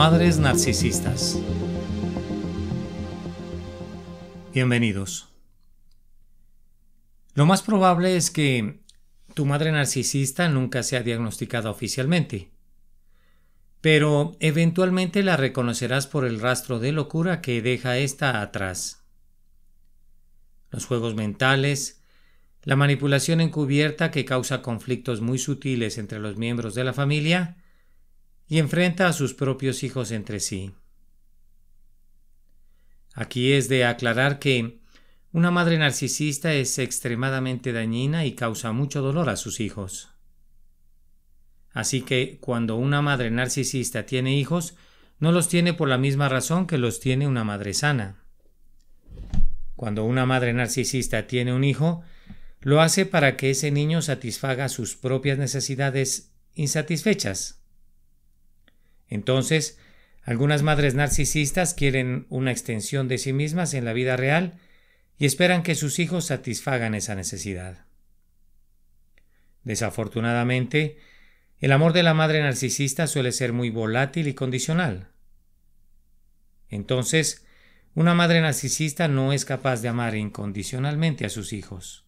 madres narcisistas. Bienvenidos. Lo más probable es que tu madre narcisista nunca sea diagnosticada oficialmente, pero eventualmente la reconocerás por el rastro de locura que deja esta atrás. Los juegos mentales, la manipulación encubierta que causa conflictos muy sutiles entre los miembros de la familia, y enfrenta a sus propios hijos entre sí. Aquí es de aclarar que una madre narcisista es extremadamente dañina y causa mucho dolor a sus hijos. Así que cuando una madre narcisista tiene hijos, no los tiene por la misma razón que los tiene una madre sana. Cuando una madre narcisista tiene un hijo, lo hace para que ese niño satisfaga sus propias necesidades insatisfechas. Entonces, algunas madres narcisistas quieren una extensión de sí mismas en la vida real y esperan que sus hijos satisfagan esa necesidad. Desafortunadamente, el amor de la madre narcisista suele ser muy volátil y condicional. Entonces, una madre narcisista no es capaz de amar incondicionalmente a sus hijos.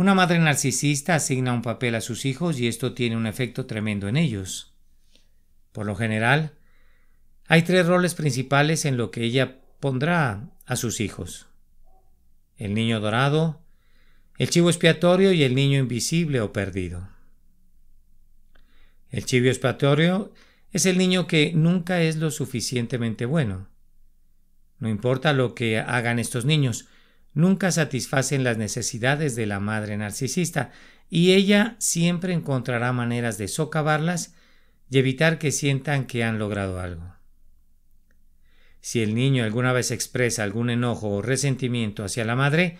Una madre narcisista asigna un papel a sus hijos y esto tiene un efecto tremendo en ellos. Por lo general, hay tres roles principales en lo que ella pondrá a sus hijos. El niño dorado, el chivo expiatorio y el niño invisible o perdido. El chivo expiatorio es el niño que nunca es lo suficientemente bueno. No importa lo que hagan estos niños, nunca satisfacen las necesidades de la madre narcisista y ella siempre encontrará maneras de socavarlas y evitar que sientan que han logrado algo. Si el niño alguna vez expresa algún enojo o resentimiento hacia la madre,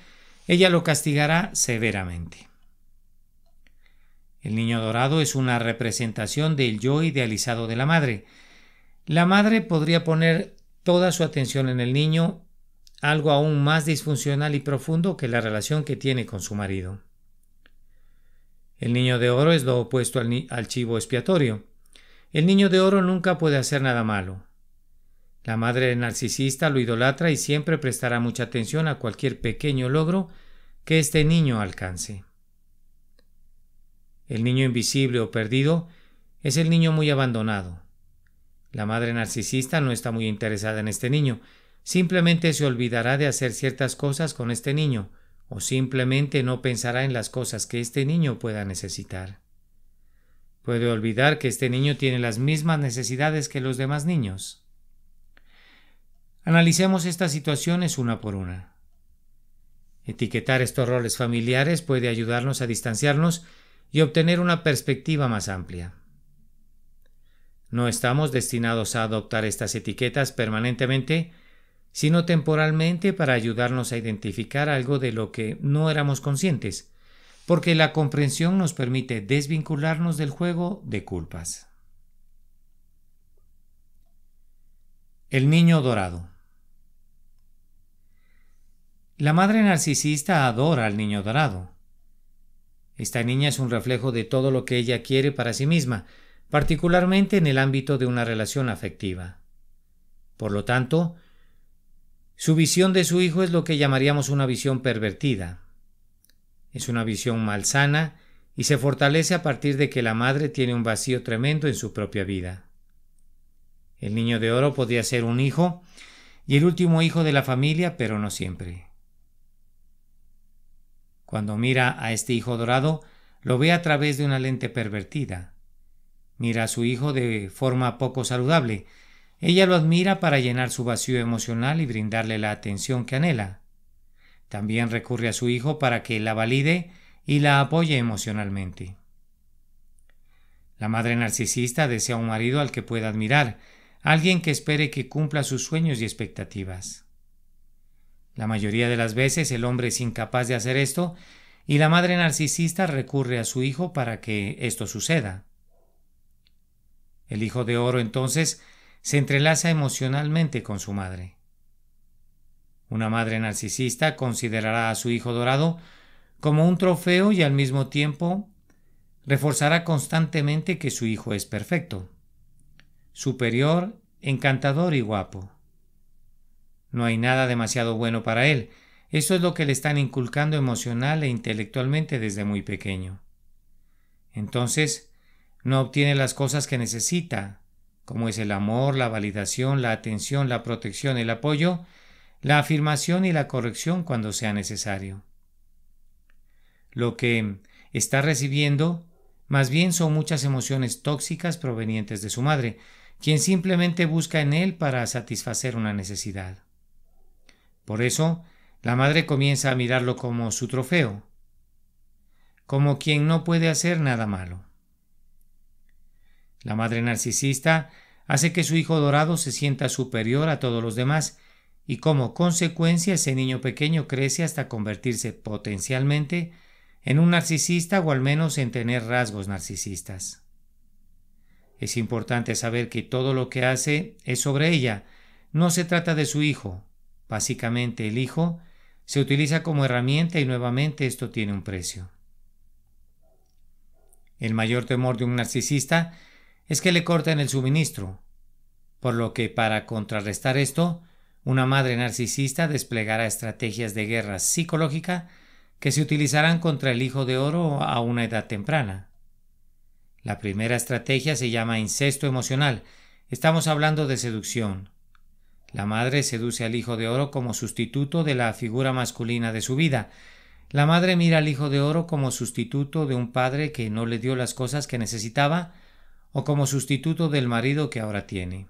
ella lo castigará severamente. El niño dorado es una representación del yo idealizado de la madre. La madre podría poner toda su atención en el niño algo aún más disfuncional y profundo que la relación que tiene con su marido. El niño de oro es lo opuesto al, chivo expiatorio. El niño de oro nunca puede hacer nada malo. La madre narcisista lo idolatra y siempre prestará mucha atención a cualquier pequeño logro que este niño alcance. El niño invisible o perdido es el niño muy abandonado. La madre narcisista no está muy interesada en este niño, Simplemente se olvidará de hacer ciertas cosas con este niño, o simplemente no pensará en las cosas que este niño pueda necesitar. Puede olvidar que este niño tiene las mismas necesidades que los demás niños. Analicemos estas situaciones una por una. Etiquetar estos roles familiares puede ayudarnos a distanciarnos y obtener una perspectiva más amplia. No estamos destinados a adoptar estas etiquetas permanentemente sino temporalmente para ayudarnos a identificar algo de lo que no éramos conscientes, porque la comprensión nos permite desvincularnos del juego de culpas. El niño dorado. La madre narcisista adora al niño dorado. Esta niña es un reflejo de todo lo que ella quiere para sí misma, particularmente en el ámbito de una relación afectiva. Por lo tanto, su visión de su hijo es lo que llamaríamos una visión pervertida. Es una visión malsana y se fortalece a partir de que la madre tiene un vacío tremendo en su propia vida. El niño de oro podría ser un hijo y el último hijo de la familia, pero no siempre. Cuando mira a este hijo dorado, lo ve a través de una lente pervertida. Mira a su hijo de forma poco saludable, ella lo admira para llenar su vacío emocional y brindarle la atención que anhela. También recurre a su hijo para que la valide y la apoye emocionalmente. La madre narcisista desea un marido al que pueda admirar, alguien que espere que cumpla sus sueños y expectativas. La mayoría de las veces el hombre es incapaz de hacer esto y la madre narcisista recurre a su hijo para que esto suceda. El hijo de oro entonces se entrelaza emocionalmente con su madre. Una madre narcisista considerará a su hijo dorado como un trofeo y al mismo tiempo reforzará constantemente que su hijo es perfecto, superior, encantador y guapo. No hay nada demasiado bueno para él, eso es lo que le están inculcando emocional e intelectualmente desde muy pequeño. Entonces, no obtiene las cosas que necesita, como es el amor, la validación, la atención, la protección, el apoyo, la afirmación y la corrección cuando sea necesario. Lo que está recibiendo más bien son muchas emociones tóxicas provenientes de su madre, quien simplemente busca en él para satisfacer una necesidad. Por eso, la madre comienza a mirarlo como su trofeo, como quien no puede hacer nada malo. La madre narcisista hace que su hijo dorado se sienta superior a todos los demás y como consecuencia ese niño pequeño crece hasta convertirse potencialmente en un narcisista o al menos en tener rasgos narcisistas. Es importante saber que todo lo que hace es sobre ella, no se trata de su hijo. Básicamente el hijo se utiliza como herramienta y nuevamente esto tiene un precio. El mayor temor de un narcisista es que le corten el suministro. Por lo que para contrarrestar esto, una madre narcisista desplegará estrategias de guerra psicológica que se utilizarán contra el hijo de oro a una edad temprana. La primera estrategia se llama incesto emocional. Estamos hablando de seducción. La madre seduce al hijo de oro como sustituto de la figura masculina de su vida. La madre mira al hijo de oro como sustituto de un padre que no le dio las cosas que necesitaba o como sustituto del marido que ahora tiene.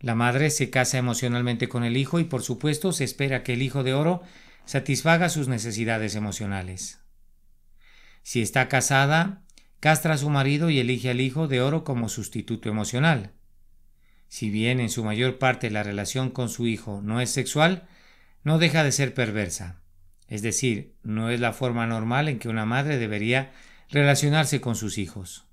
La madre se casa emocionalmente con el hijo y por supuesto se espera que el hijo de oro satisfaga sus necesidades emocionales. Si está casada, castra a su marido y elige al hijo de oro como sustituto emocional. Si bien en su mayor parte la relación con su hijo no es sexual, no deja de ser perversa. Es decir, no es la forma normal en que una madre debería relacionarse con sus hijos.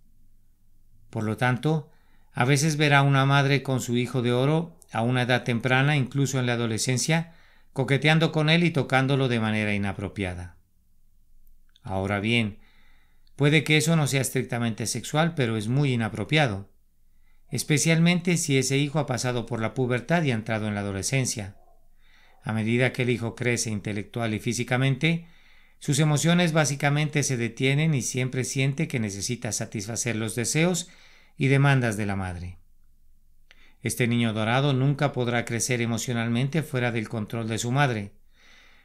Por lo tanto, a veces verá una madre con su hijo de oro a una edad temprana, incluso en la adolescencia, coqueteando con él y tocándolo de manera inapropiada. Ahora bien, puede que eso no sea estrictamente sexual, pero es muy inapropiado, especialmente si ese hijo ha pasado por la pubertad y ha entrado en la adolescencia. A medida que el hijo crece intelectual y físicamente, sus emociones básicamente se detienen y siempre siente que necesita satisfacer los deseos y demandas de la madre. Este niño dorado nunca podrá crecer emocionalmente fuera del control de su madre.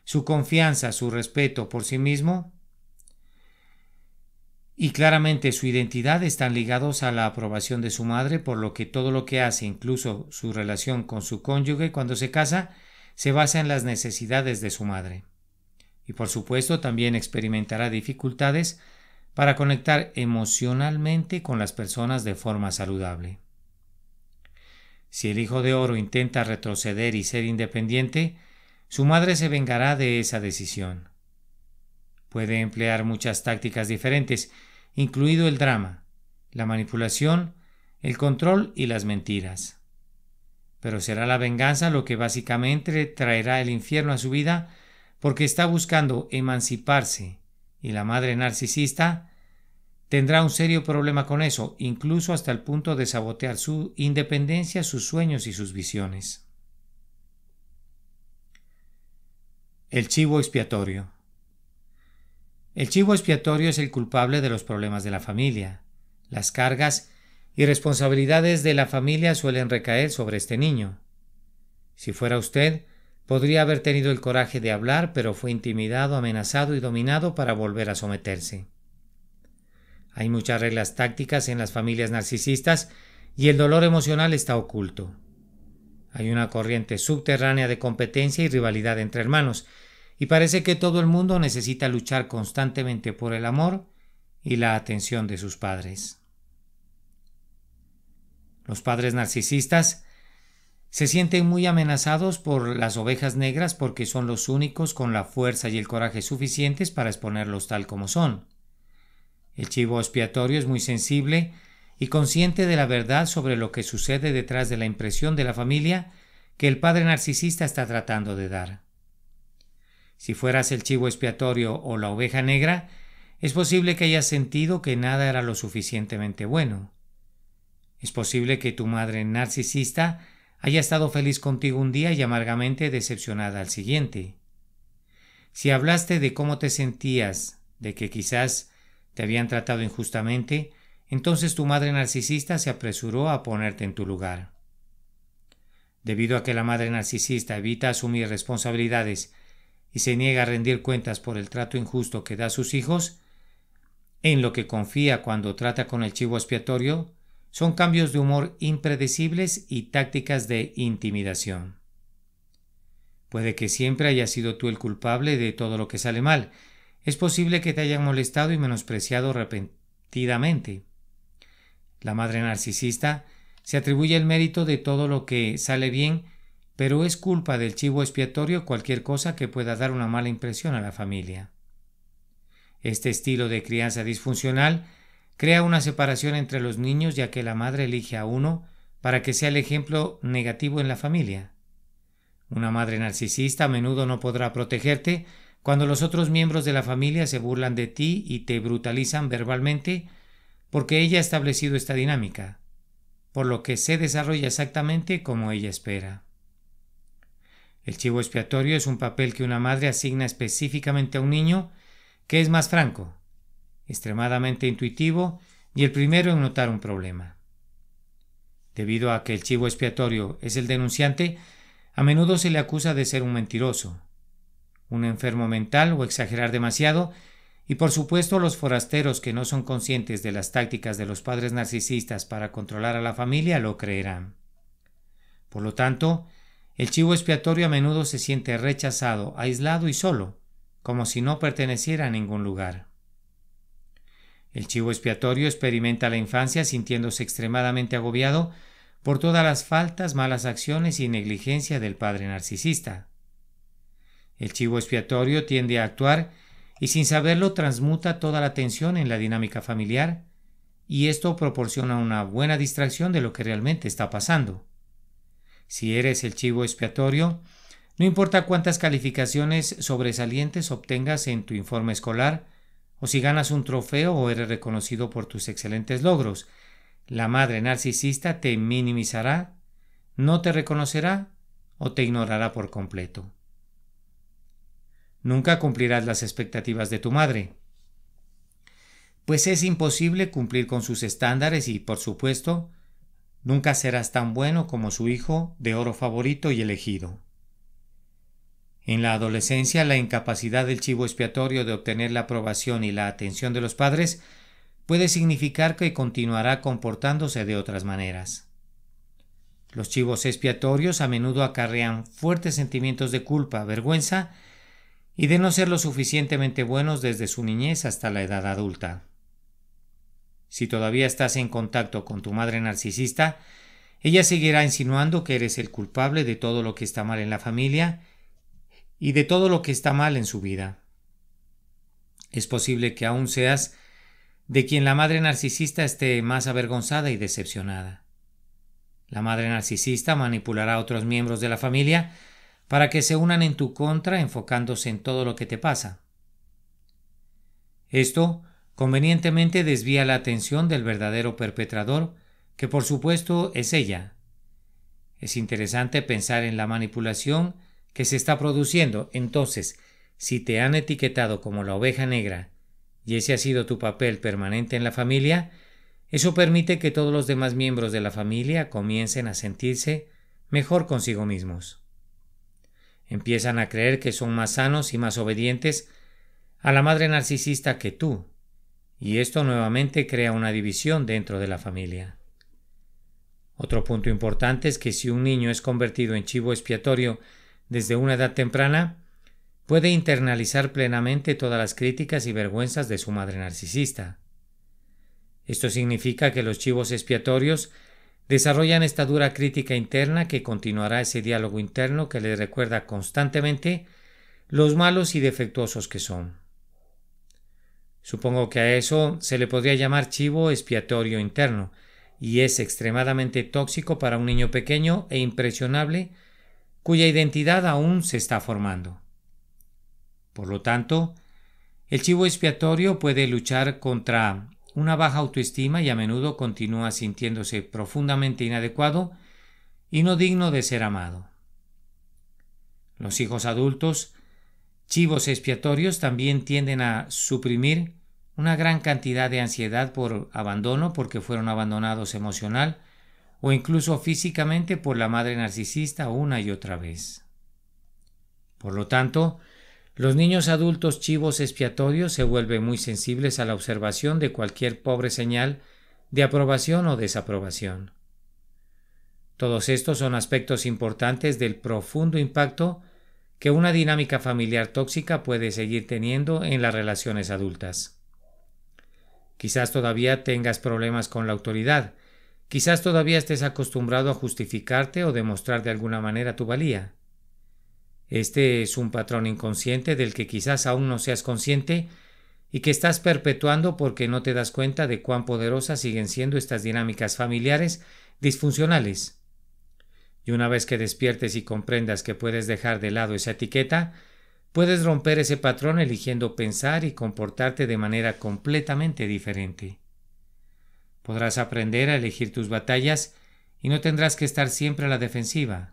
Su confianza, su respeto por sí mismo y claramente su identidad están ligados a la aprobación de su madre, por lo que todo lo que hace, incluso su relación con su cónyuge cuando se casa, se basa en las necesidades de su madre y por supuesto también experimentará dificultades para conectar emocionalmente con las personas de forma saludable. Si el Hijo de Oro intenta retroceder y ser independiente, su madre se vengará de esa decisión. Puede emplear muchas tácticas diferentes, incluido el drama, la manipulación, el control y las mentiras. Pero será la venganza lo que básicamente traerá el infierno a su vida porque está buscando emanciparse y la madre narcisista tendrá un serio problema con eso, incluso hasta el punto de sabotear su independencia, sus sueños y sus visiones. El chivo expiatorio. El chivo expiatorio es el culpable de los problemas de la familia. Las cargas y responsabilidades de la familia suelen recaer sobre este niño. Si fuera usted, Podría haber tenido el coraje de hablar, pero fue intimidado, amenazado y dominado para volver a someterse. Hay muchas reglas tácticas en las familias narcisistas y el dolor emocional está oculto. Hay una corriente subterránea de competencia y rivalidad entre hermanos, y parece que todo el mundo necesita luchar constantemente por el amor y la atención de sus padres. Los padres narcisistas se sienten muy amenazados por las ovejas negras porque son los únicos con la fuerza y el coraje suficientes para exponerlos tal como son. El chivo expiatorio es muy sensible y consciente de la verdad sobre lo que sucede detrás de la impresión de la familia que el padre narcisista está tratando de dar. Si fueras el chivo expiatorio o la oveja negra, es posible que hayas sentido que nada era lo suficientemente bueno. Es posible que tu madre narcisista haya estado feliz contigo un día y amargamente decepcionada al siguiente. Si hablaste de cómo te sentías, de que quizás te habían tratado injustamente, entonces tu madre narcisista se apresuró a ponerte en tu lugar. Debido a que la madre narcisista evita asumir responsabilidades y se niega a rendir cuentas por el trato injusto que da a sus hijos, en lo que confía cuando trata con el chivo expiatorio, son cambios de humor impredecibles y tácticas de intimidación. Puede que siempre hayas sido tú el culpable de todo lo que sale mal. Es posible que te hayan molestado y menospreciado arrepentidamente. La madre narcisista se atribuye el mérito de todo lo que sale bien, pero es culpa del chivo expiatorio cualquier cosa que pueda dar una mala impresión a la familia. Este estilo de crianza disfuncional Crea una separación entre los niños ya que la madre elige a uno para que sea el ejemplo negativo en la familia. Una madre narcisista a menudo no podrá protegerte cuando los otros miembros de la familia se burlan de ti y te brutalizan verbalmente porque ella ha establecido esta dinámica, por lo que se desarrolla exactamente como ella espera. El chivo expiatorio es un papel que una madre asigna específicamente a un niño que es más franco, extremadamente intuitivo y el primero en notar un problema. Debido a que el chivo expiatorio es el denunciante, a menudo se le acusa de ser un mentiroso, un enfermo mental o exagerar demasiado, y por supuesto los forasteros que no son conscientes de las tácticas de los padres narcisistas para controlar a la familia lo creerán. Por lo tanto, el chivo expiatorio a menudo se siente rechazado, aislado y solo, como si no perteneciera a ningún lugar. El chivo expiatorio experimenta la infancia sintiéndose extremadamente agobiado por todas las faltas, malas acciones y negligencia del padre narcisista. El chivo expiatorio tiende a actuar y sin saberlo transmuta toda la tensión en la dinámica familiar, y esto proporciona una buena distracción de lo que realmente está pasando. Si eres el chivo expiatorio, no importa cuántas calificaciones sobresalientes obtengas en tu informe escolar, o si ganas un trofeo o eres reconocido por tus excelentes logros. La madre narcisista te minimizará, no te reconocerá o te ignorará por completo. Nunca cumplirás las expectativas de tu madre, pues es imposible cumplir con sus estándares y, por supuesto, nunca serás tan bueno como su hijo de oro favorito y elegido. En la adolescencia, la incapacidad del chivo expiatorio de obtener la aprobación y la atención de los padres puede significar que continuará comportándose de otras maneras. Los chivos expiatorios a menudo acarrean fuertes sentimientos de culpa, vergüenza y de no ser lo suficientemente buenos desde su niñez hasta la edad adulta. Si todavía estás en contacto con tu madre narcisista, ella seguirá insinuando que eres el culpable de todo lo que está mal en la familia y de todo lo que está mal en su vida. Es posible que aún seas de quien la madre narcisista esté más avergonzada y decepcionada. La madre narcisista manipulará a otros miembros de la familia para que se unan en tu contra enfocándose en todo lo que te pasa. Esto convenientemente desvía la atención del verdadero perpetrador, que por supuesto es ella. Es interesante pensar en la manipulación que se está produciendo. Entonces, si te han etiquetado como la oveja negra y ese ha sido tu papel permanente en la familia, eso permite que todos los demás miembros de la familia comiencen a sentirse mejor consigo mismos. Empiezan a creer que son más sanos y más obedientes a la madre narcisista que tú, y esto nuevamente crea una división dentro de la familia. Otro punto importante es que si un niño es convertido en chivo expiatorio desde una edad temprana, puede internalizar plenamente todas las críticas y vergüenzas de su madre narcisista. Esto significa que los chivos expiatorios desarrollan esta dura crítica interna que continuará ese diálogo interno que le recuerda constantemente los malos y defectuosos que son. Supongo que a eso se le podría llamar chivo expiatorio interno, y es extremadamente tóxico para un niño pequeño e impresionable cuya identidad aún se está formando. Por lo tanto, el chivo expiatorio puede luchar contra una baja autoestima y a menudo continúa sintiéndose profundamente inadecuado y no digno de ser amado. Los hijos adultos, chivos expiatorios, también tienden a suprimir una gran cantidad de ansiedad por abandono porque fueron abandonados emocional o incluso físicamente por la madre narcisista una y otra vez. Por lo tanto, los niños adultos chivos expiatorios se vuelven muy sensibles a la observación de cualquier pobre señal de aprobación o desaprobación. Todos estos son aspectos importantes del profundo impacto que una dinámica familiar tóxica puede seguir teniendo en las relaciones adultas. Quizás todavía tengas problemas con la autoridad, Quizás todavía estés acostumbrado a justificarte o demostrar de alguna manera tu valía. Este es un patrón inconsciente del que quizás aún no seas consciente y que estás perpetuando porque no te das cuenta de cuán poderosas siguen siendo estas dinámicas familiares disfuncionales. Y una vez que despiertes y comprendas que puedes dejar de lado esa etiqueta, puedes romper ese patrón eligiendo pensar y comportarte de manera completamente diferente. Podrás aprender a elegir tus batallas y no tendrás que estar siempre a la defensiva.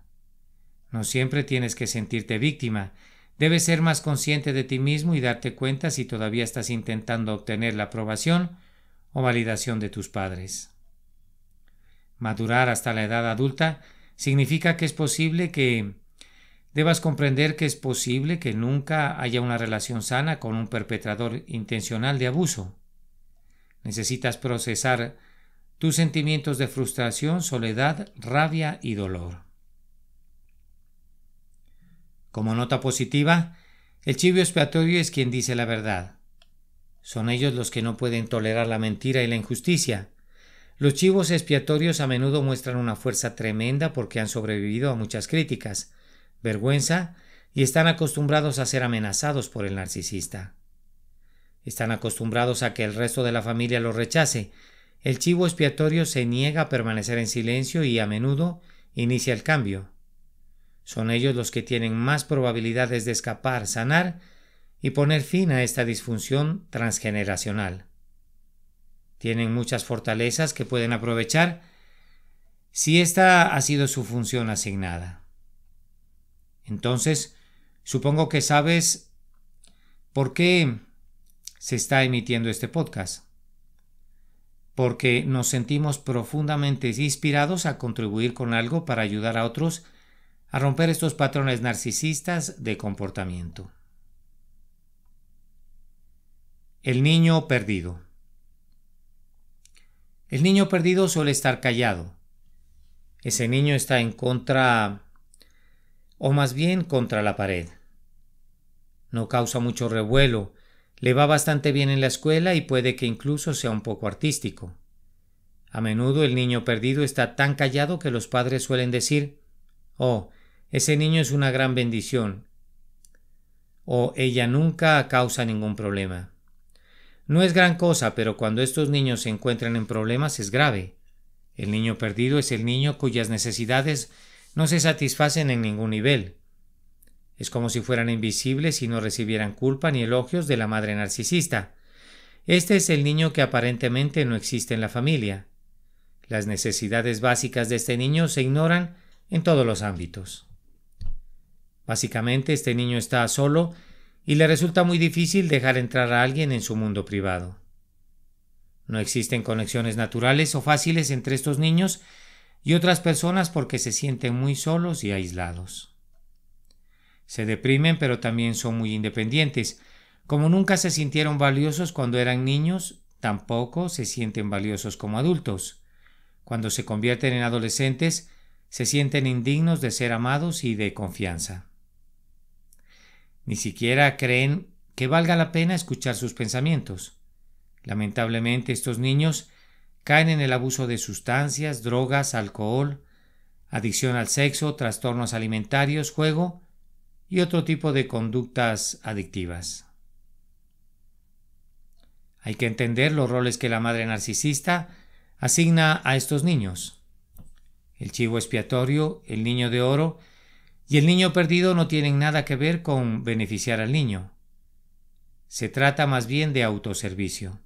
No siempre tienes que sentirte víctima, debes ser más consciente de ti mismo y darte cuenta si todavía estás intentando obtener la aprobación o validación de tus padres. Madurar hasta la edad adulta significa que es posible que debas comprender que es posible que nunca haya una relación sana con un perpetrador intencional de abuso. Necesitas procesar tus sentimientos de frustración, soledad, rabia y dolor. Como nota positiva, el chivo expiatorio es quien dice la verdad. Son ellos los que no pueden tolerar la mentira y la injusticia. Los chivos expiatorios a menudo muestran una fuerza tremenda porque han sobrevivido a muchas críticas, vergüenza y están acostumbrados a ser amenazados por el narcisista. Están acostumbrados a que el resto de la familia los rechace. El chivo expiatorio se niega a permanecer en silencio y a menudo inicia el cambio. Son ellos los que tienen más probabilidades de escapar, sanar y poner fin a esta disfunción transgeneracional. Tienen muchas fortalezas que pueden aprovechar si esta ha sido su función asignada. Entonces, supongo que sabes por qué se está emitiendo este podcast, porque nos sentimos profundamente inspirados a contribuir con algo para ayudar a otros a romper estos patrones narcisistas de comportamiento. El niño perdido. El niño perdido suele estar callado. Ese niño está en contra, o más bien contra la pared. No causa mucho revuelo, le va bastante bien en la escuela y puede que incluso sea un poco artístico. A menudo el niño perdido está tan callado que los padres suelen decir Oh, ese niño es una gran bendición. O ella nunca causa ningún problema. No es gran cosa, pero cuando estos niños se encuentran en problemas es grave. El niño perdido es el niño cuyas necesidades no se satisfacen en ningún nivel. Es como si fueran invisibles y no recibieran culpa ni elogios de la madre narcisista. Este es el niño que aparentemente no existe en la familia. Las necesidades básicas de este niño se ignoran en todos los ámbitos. Básicamente, este niño está solo y le resulta muy difícil dejar entrar a alguien en su mundo privado. No existen conexiones naturales o fáciles entre estos niños y otras personas porque se sienten muy solos y aislados. Se deprimen, pero también son muy independientes. Como nunca se sintieron valiosos cuando eran niños, tampoco se sienten valiosos como adultos. Cuando se convierten en adolescentes, se sienten indignos de ser amados y de confianza. Ni siquiera creen que valga la pena escuchar sus pensamientos. Lamentablemente estos niños caen en el abuso de sustancias, drogas, alcohol, adicción al sexo, trastornos alimentarios, juego y otro tipo de conductas adictivas. Hay que entender los roles que la madre narcisista asigna a estos niños. El chivo expiatorio, el niño de oro y el niño perdido no tienen nada que ver con beneficiar al niño. Se trata más bien de autoservicio.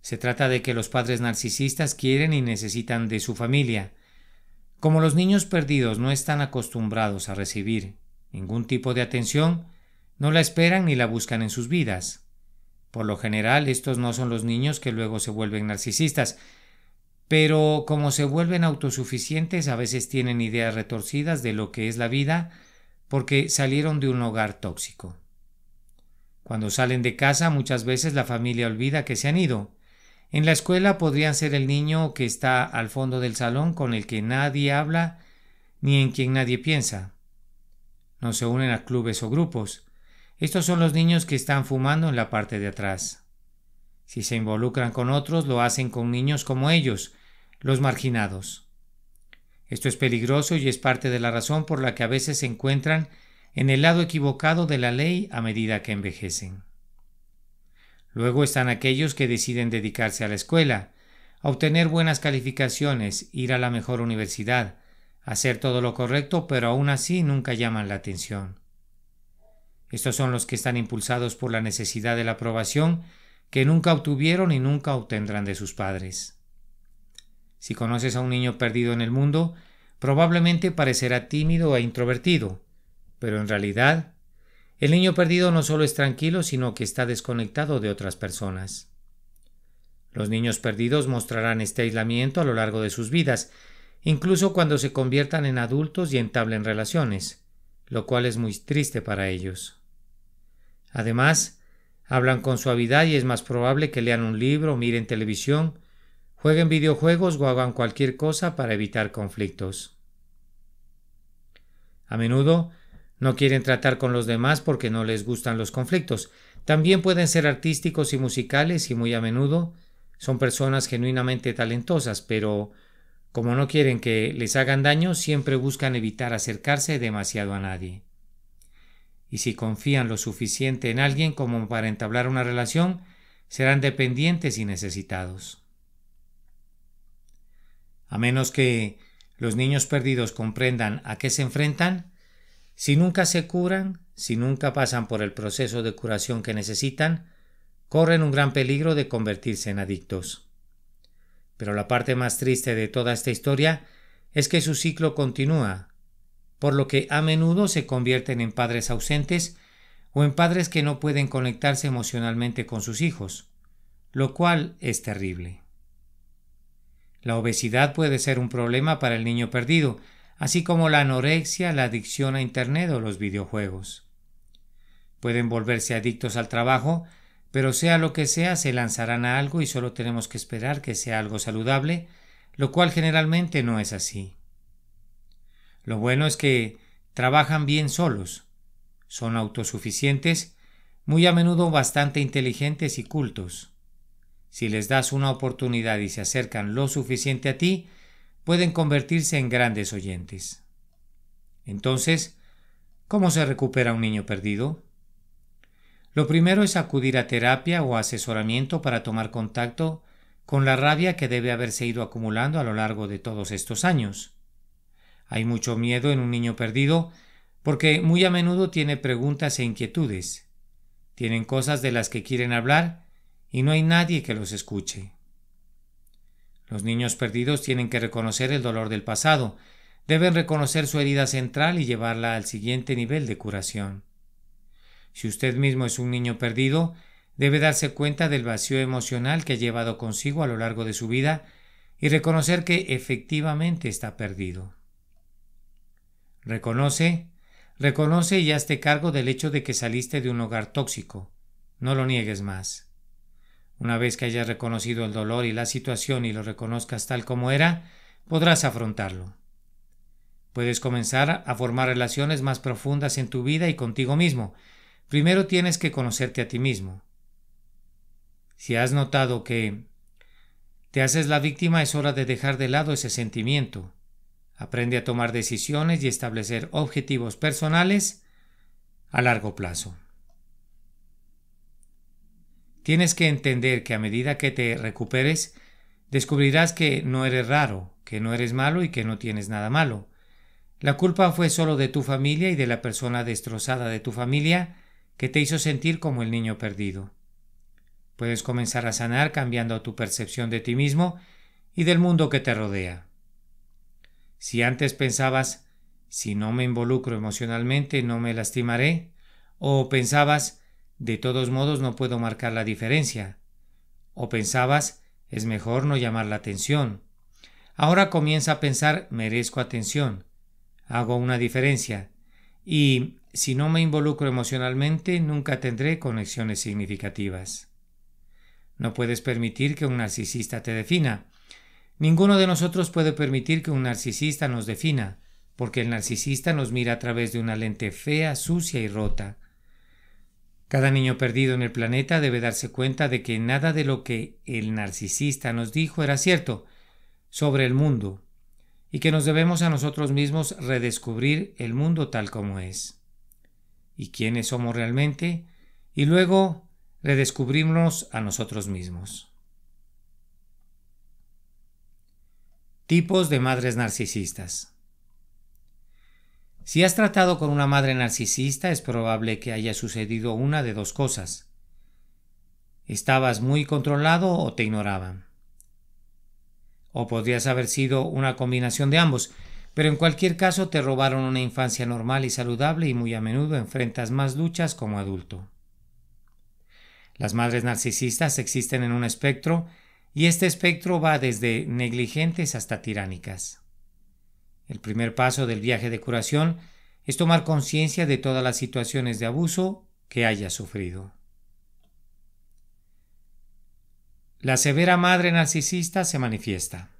Se trata de que los padres narcisistas quieren y necesitan de su familia, como los niños perdidos no están acostumbrados a recibir Ningún tipo de atención no la esperan ni la buscan en sus vidas. Por lo general, estos no son los niños que luego se vuelven narcisistas, pero como se vuelven autosuficientes, a veces tienen ideas retorcidas de lo que es la vida porque salieron de un hogar tóxico. Cuando salen de casa muchas veces la familia olvida que se han ido. En la escuela podrían ser el niño que está al fondo del salón con el que nadie habla ni en quien nadie piensa no se unen a clubes o grupos. Estos son los niños que están fumando en la parte de atrás. Si se involucran con otros, lo hacen con niños como ellos, los marginados. Esto es peligroso y es parte de la razón por la que a veces se encuentran en el lado equivocado de la ley a medida que envejecen. Luego están aquellos que deciden dedicarse a la escuela, a obtener buenas calificaciones, ir a la mejor universidad, hacer todo lo correcto, pero aún así nunca llaman la atención. Estos son los que están impulsados por la necesidad de la aprobación que nunca obtuvieron y nunca obtendrán de sus padres. Si conoces a un niño perdido en el mundo, probablemente parecerá tímido e introvertido, pero en realidad, el niño perdido no solo es tranquilo, sino que está desconectado de otras personas. Los niños perdidos mostrarán este aislamiento a lo largo de sus vidas, incluso cuando se conviertan en adultos y entablen relaciones, lo cual es muy triste para ellos. Además, hablan con suavidad y es más probable que lean un libro, miren televisión, jueguen videojuegos o hagan cualquier cosa para evitar conflictos. A menudo, no quieren tratar con los demás porque no les gustan los conflictos. También pueden ser artísticos y musicales y muy a menudo son personas genuinamente talentosas, pero como no quieren que les hagan daño, siempre buscan evitar acercarse demasiado a nadie. Y si confían lo suficiente en alguien como para entablar una relación, serán dependientes y necesitados. A menos que los niños perdidos comprendan a qué se enfrentan, si nunca se curan, si nunca pasan por el proceso de curación que necesitan, corren un gran peligro de convertirse en adictos. Pero la parte más triste de toda esta historia es que su ciclo continúa, por lo que a menudo se convierten en padres ausentes o en padres que no pueden conectarse emocionalmente con sus hijos, lo cual es terrible. La obesidad puede ser un problema para el niño perdido, así como la anorexia, la adicción a Internet o los videojuegos. Pueden volverse adictos al trabajo pero sea lo que sea, se lanzarán a algo y solo tenemos que esperar que sea algo saludable, lo cual generalmente no es así. Lo bueno es que trabajan bien solos, son autosuficientes, muy a menudo bastante inteligentes y cultos. Si les das una oportunidad y se acercan lo suficiente a ti, pueden convertirse en grandes oyentes. Entonces, ¿cómo se recupera un niño perdido? Lo primero es acudir a terapia o asesoramiento para tomar contacto con la rabia que debe haberse ido acumulando a lo largo de todos estos años. Hay mucho miedo en un niño perdido porque muy a menudo tiene preguntas e inquietudes. Tienen cosas de las que quieren hablar y no hay nadie que los escuche. Los niños perdidos tienen que reconocer el dolor del pasado, deben reconocer su herida central y llevarla al siguiente nivel de curación. Si usted mismo es un niño perdido, debe darse cuenta del vacío emocional que ha llevado consigo a lo largo de su vida y reconocer que efectivamente está perdido. Reconoce, reconoce y hazte cargo del hecho de que saliste de un hogar tóxico. No lo niegues más. Una vez que hayas reconocido el dolor y la situación y lo reconozcas tal como era, podrás afrontarlo. Puedes comenzar a formar relaciones más profundas en tu vida y contigo mismo, Primero tienes que conocerte a ti mismo. Si has notado que te haces la víctima, es hora de dejar de lado ese sentimiento. Aprende a tomar decisiones y establecer objetivos personales a largo plazo. Tienes que entender que a medida que te recuperes, descubrirás que no eres raro, que no eres malo y que no tienes nada malo. La culpa fue solo de tu familia y de la persona destrozada de tu familia que te hizo sentir como el niño perdido. Puedes comenzar a sanar cambiando tu percepción de ti mismo y del mundo que te rodea. Si antes pensabas, si no me involucro emocionalmente no me lastimaré, o pensabas, de todos modos no puedo marcar la diferencia, o pensabas, es mejor no llamar la atención. Ahora comienza a pensar, merezco atención, hago una diferencia, y si no me involucro emocionalmente, nunca tendré conexiones significativas. No puedes permitir que un narcisista te defina. Ninguno de nosotros puede permitir que un narcisista nos defina, porque el narcisista nos mira a través de una lente fea, sucia y rota. Cada niño perdido en el planeta debe darse cuenta de que nada de lo que el narcisista nos dijo era cierto sobre el mundo, y que nos debemos a nosotros mismos redescubrir el mundo tal como es y quiénes somos realmente, y luego redescubrirnos a nosotros mismos. Tipos de madres narcisistas. Si has tratado con una madre narcisista es probable que haya sucedido una de dos cosas. Estabas muy controlado o te ignoraban. O podrías haber sido una combinación de ambos, pero en cualquier caso te robaron una infancia normal y saludable y muy a menudo enfrentas más luchas como adulto. Las madres narcisistas existen en un espectro y este espectro va desde negligentes hasta tiránicas. El primer paso del viaje de curación es tomar conciencia de todas las situaciones de abuso que hayas sufrido. La severa madre narcisista se manifiesta.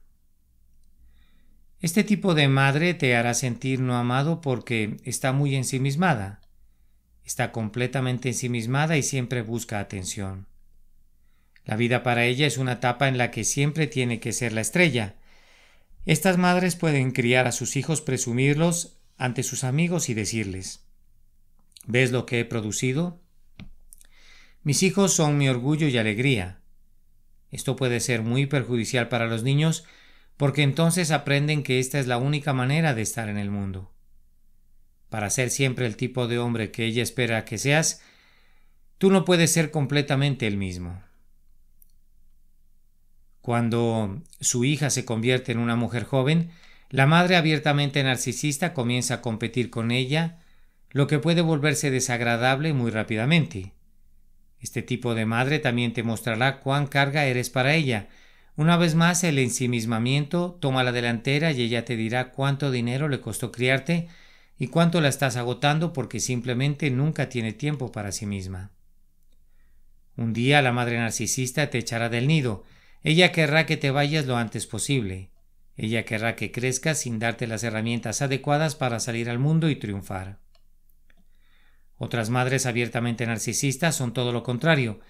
Este tipo de madre te hará sentir no amado porque está muy ensimismada. Está completamente ensimismada y siempre busca atención. La vida para ella es una etapa en la que siempre tiene que ser la estrella. Estas madres pueden criar a sus hijos, presumirlos ante sus amigos y decirles, ¿ves lo que he producido? Mis hijos son mi orgullo y alegría. Esto puede ser muy perjudicial para los niños porque entonces aprenden que esta es la única manera de estar en el mundo. Para ser siempre el tipo de hombre que ella espera que seas, tú no puedes ser completamente el mismo. Cuando su hija se convierte en una mujer joven, la madre abiertamente narcisista comienza a competir con ella, lo que puede volverse desagradable muy rápidamente. Este tipo de madre también te mostrará cuán carga eres para ella, una vez más, el ensimismamiento toma la delantera y ella te dirá cuánto dinero le costó criarte y cuánto la estás agotando porque simplemente nunca tiene tiempo para sí misma. Un día la madre narcisista te echará del nido. Ella querrá que te vayas lo antes posible. Ella querrá que crezcas sin darte las herramientas adecuadas para salir al mundo y triunfar. Otras madres abiertamente narcisistas son todo lo contrario.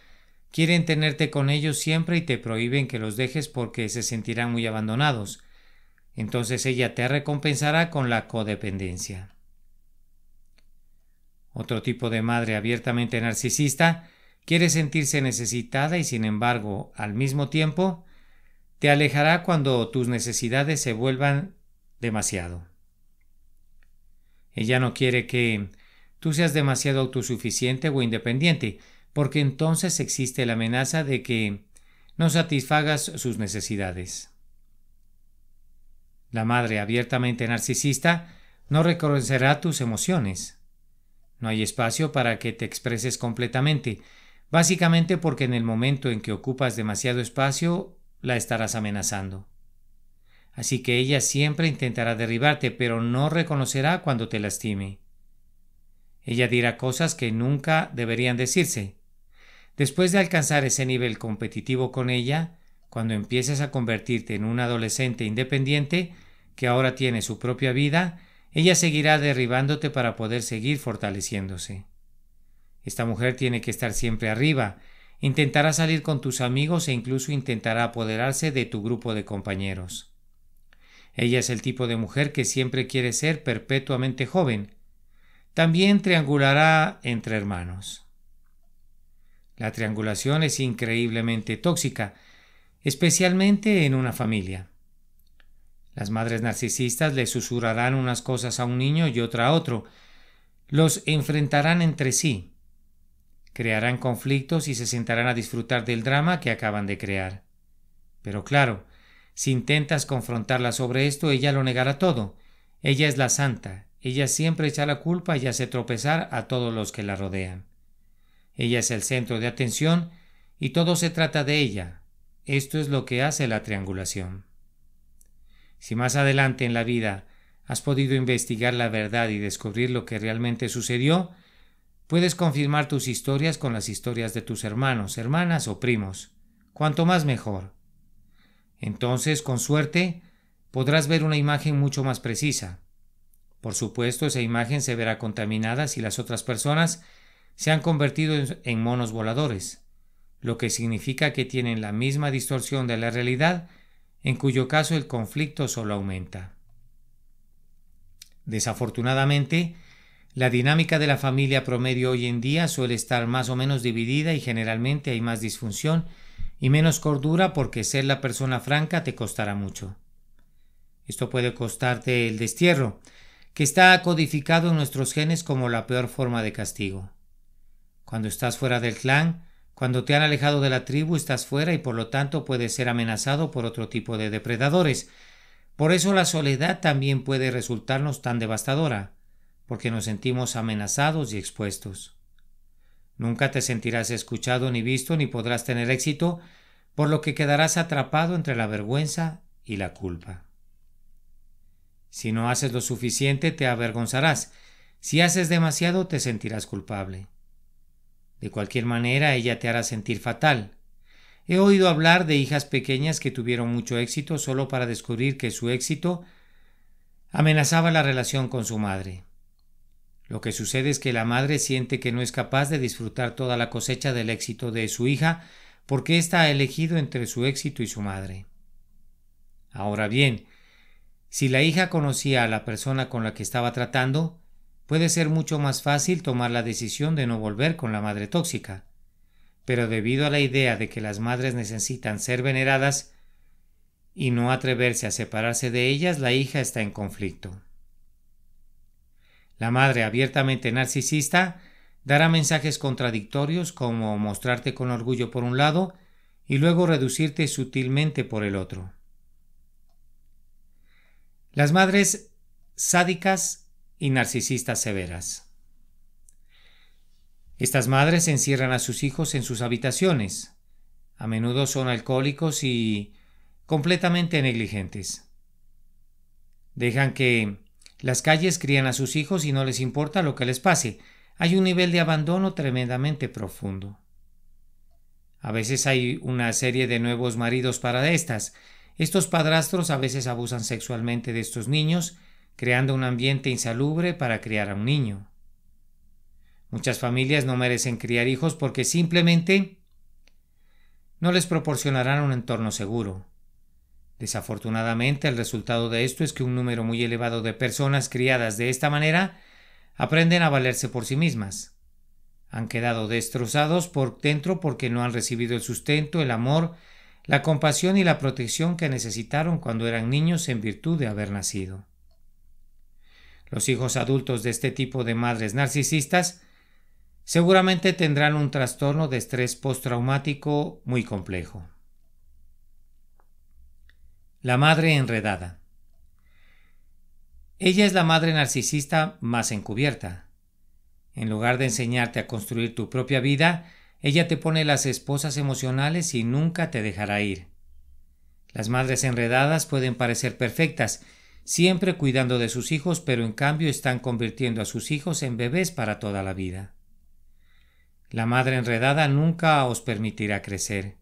Quieren tenerte con ellos siempre y te prohíben que los dejes porque se sentirán muy abandonados. Entonces ella te recompensará con la codependencia. Otro tipo de madre abiertamente narcisista quiere sentirse necesitada y sin embargo, al mismo tiempo, te alejará cuando tus necesidades se vuelvan demasiado. Ella no quiere que tú seas demasiado autosuficiente o independiente, porque entonces existe la amenaza de que no satisfagas sus necesidades. La madre abiertamente narcisista no reconocerá tus emociones. No hay espacio para que te expreses completamente, básicamente porque en el momento en que ocupas demasiado espacio la estarás amenazando. Así que ella siempre intentará derribarte, pero no reconocerá cuando te lastime. Ella dirá cosas que nunca deberían decirse, Después de alcanzar ese nivel competitivo con ella, cuando empieces a convertirte en un adolescente independiente, que ahora tiene su propia vida, ella seguirá derribándote para poder seguir fortaleciéndose. Esta mujer tiene que estar siempre arriba, intentará salir con tus amigos e incluso intentará apoderarse de tu grupo de compañeros. Ella es el tipo de mujer que siempre quiere ser perpetuamente joven. También triangulará entre hermanos. La triangulación es increíblemente tóxica, especialmente en una familia. Las madres narcisistas le susurrarán unas cosas a un niño y otra a otro. Los enfrentarán entre sí. Crearán conflictos y se sentarán a disfrutar del drama que acaban de crear. Pero claro, si intentas confrontarla sobre esto, ella lo negará todo. Ella es la santa. Ella siempre echa la culpa y hace tropezar a todos los que la rodean. Ella es el centro de atención y todo se trata de ella. Esto es lo que hace la triangulación. Si más adelante en la vida has podido investigar la verdad y descubrir lo que realmente sucedió, puedes confirmar tus historias con las historias de tus hermanos, hermanas o primos. Cuanto más mejor. Entonces, con suerte, podrás ver una imagen mucho más precisa. Por supuesto, esa imagen se verá contaminada si las otras personas se han convertido en monos voladores, lo que significa que tienen la misma distorsión de la realidad, en cuyo caso el conflicto solo aumenta. Desafortunadamente, la dinámica de la familia promedio hoy en día suele estar más o menos dividida y generalmente hay más disfunción y menos cordura porque ser la persona franca te costará mucho. Esto puede costarte el destierro, que está codificado en nuestros genes como la peor forma de castigo. Cuando estás fuera del clan, cuando te han alejado de la tribu, estás fuera y por lo tanto puedes ser amenazado por otro tipo de depredadores. Por eso la soledad también puede resultarnos tan devastadora, porque nos sentimos amenazados y expuestos. Nunca te sentirás escuchado ni visto ni podrás tener éxito, por lo que quedarás atrapado entre la vergüenza y la culpa. Si no haces lo suficiente te avergonzarás, si haces demasiado te sentirás culpable. De cualquier manera, ella te hará sentir fatal. He oído hablar de hijas pequeñas que tuvieron mucho éxito solo para descubrir que su éxito amenazaba la relación con su madre. Lo que sucede es que la madre siente que no es capaz de disfrutar toda la cosecha del éxito de su hija porque ésta ha elegido entre su éxito y su madre. Ahora bien, si la hija conocía a la persona con la que estaba tratando, puede ser mucho más fácil tomar la decisión de no volver con la madre tóxica. Pero debido a la idea de que las madres necesitan ser veneradas y no atreverse a separarse de ellas, la hija está en conflicto. La madre abiertamente narcisista dará mensajes contradictorios como mostrarte con orgullo por un lado y luego reducirte sutilmente por el otro. Las madres sádicas y narcisistas severas. Estas madres encierran a sus hijos en sus habitaciones. A menudo son alcohólicos y completamente negligentes. Dejan que las calles crían a sus hijos y no les importa lo que les pase. Hay un nivel de abandono tremendamente profundo. A veces hay una serie de nuevos maridos para estas. Estos padrastros a veces abusan sexualmente de estos niños creando un ambiente insalubre para criar a un niño. Muchas familias no merecen criar hijos porque simplemente no les proporcionarán un entorno seguro. Desafortunadamente, el resultado de esto es que un número muy elevado de personas criadas de esta manera aprenden a valerse por sí mismas. Han quedado destrozados por dentro porque no han recibido el sustento, el amor, la compasión y la protección que necesitaron cuando eran niños en virtud de haber nacido. Los hijos adultos de este tipo de madres narcisistas seguramente tendrán un trastorno de estrés postraumático muy complejo. La madre enredada. Ella es la madre narcisista más encubierta. En lugar de enseñarte a construir tu propia vida, ella te pone las esposas emocionales y nunca te dejará ir. Las madres enredadas pueden parecer perfectas, siempre cuidando de sus hijos, pero en cambio están convirtiendo a sus hijos en bebés para toda la vida. La madre enredada nunca os permitirá crecer.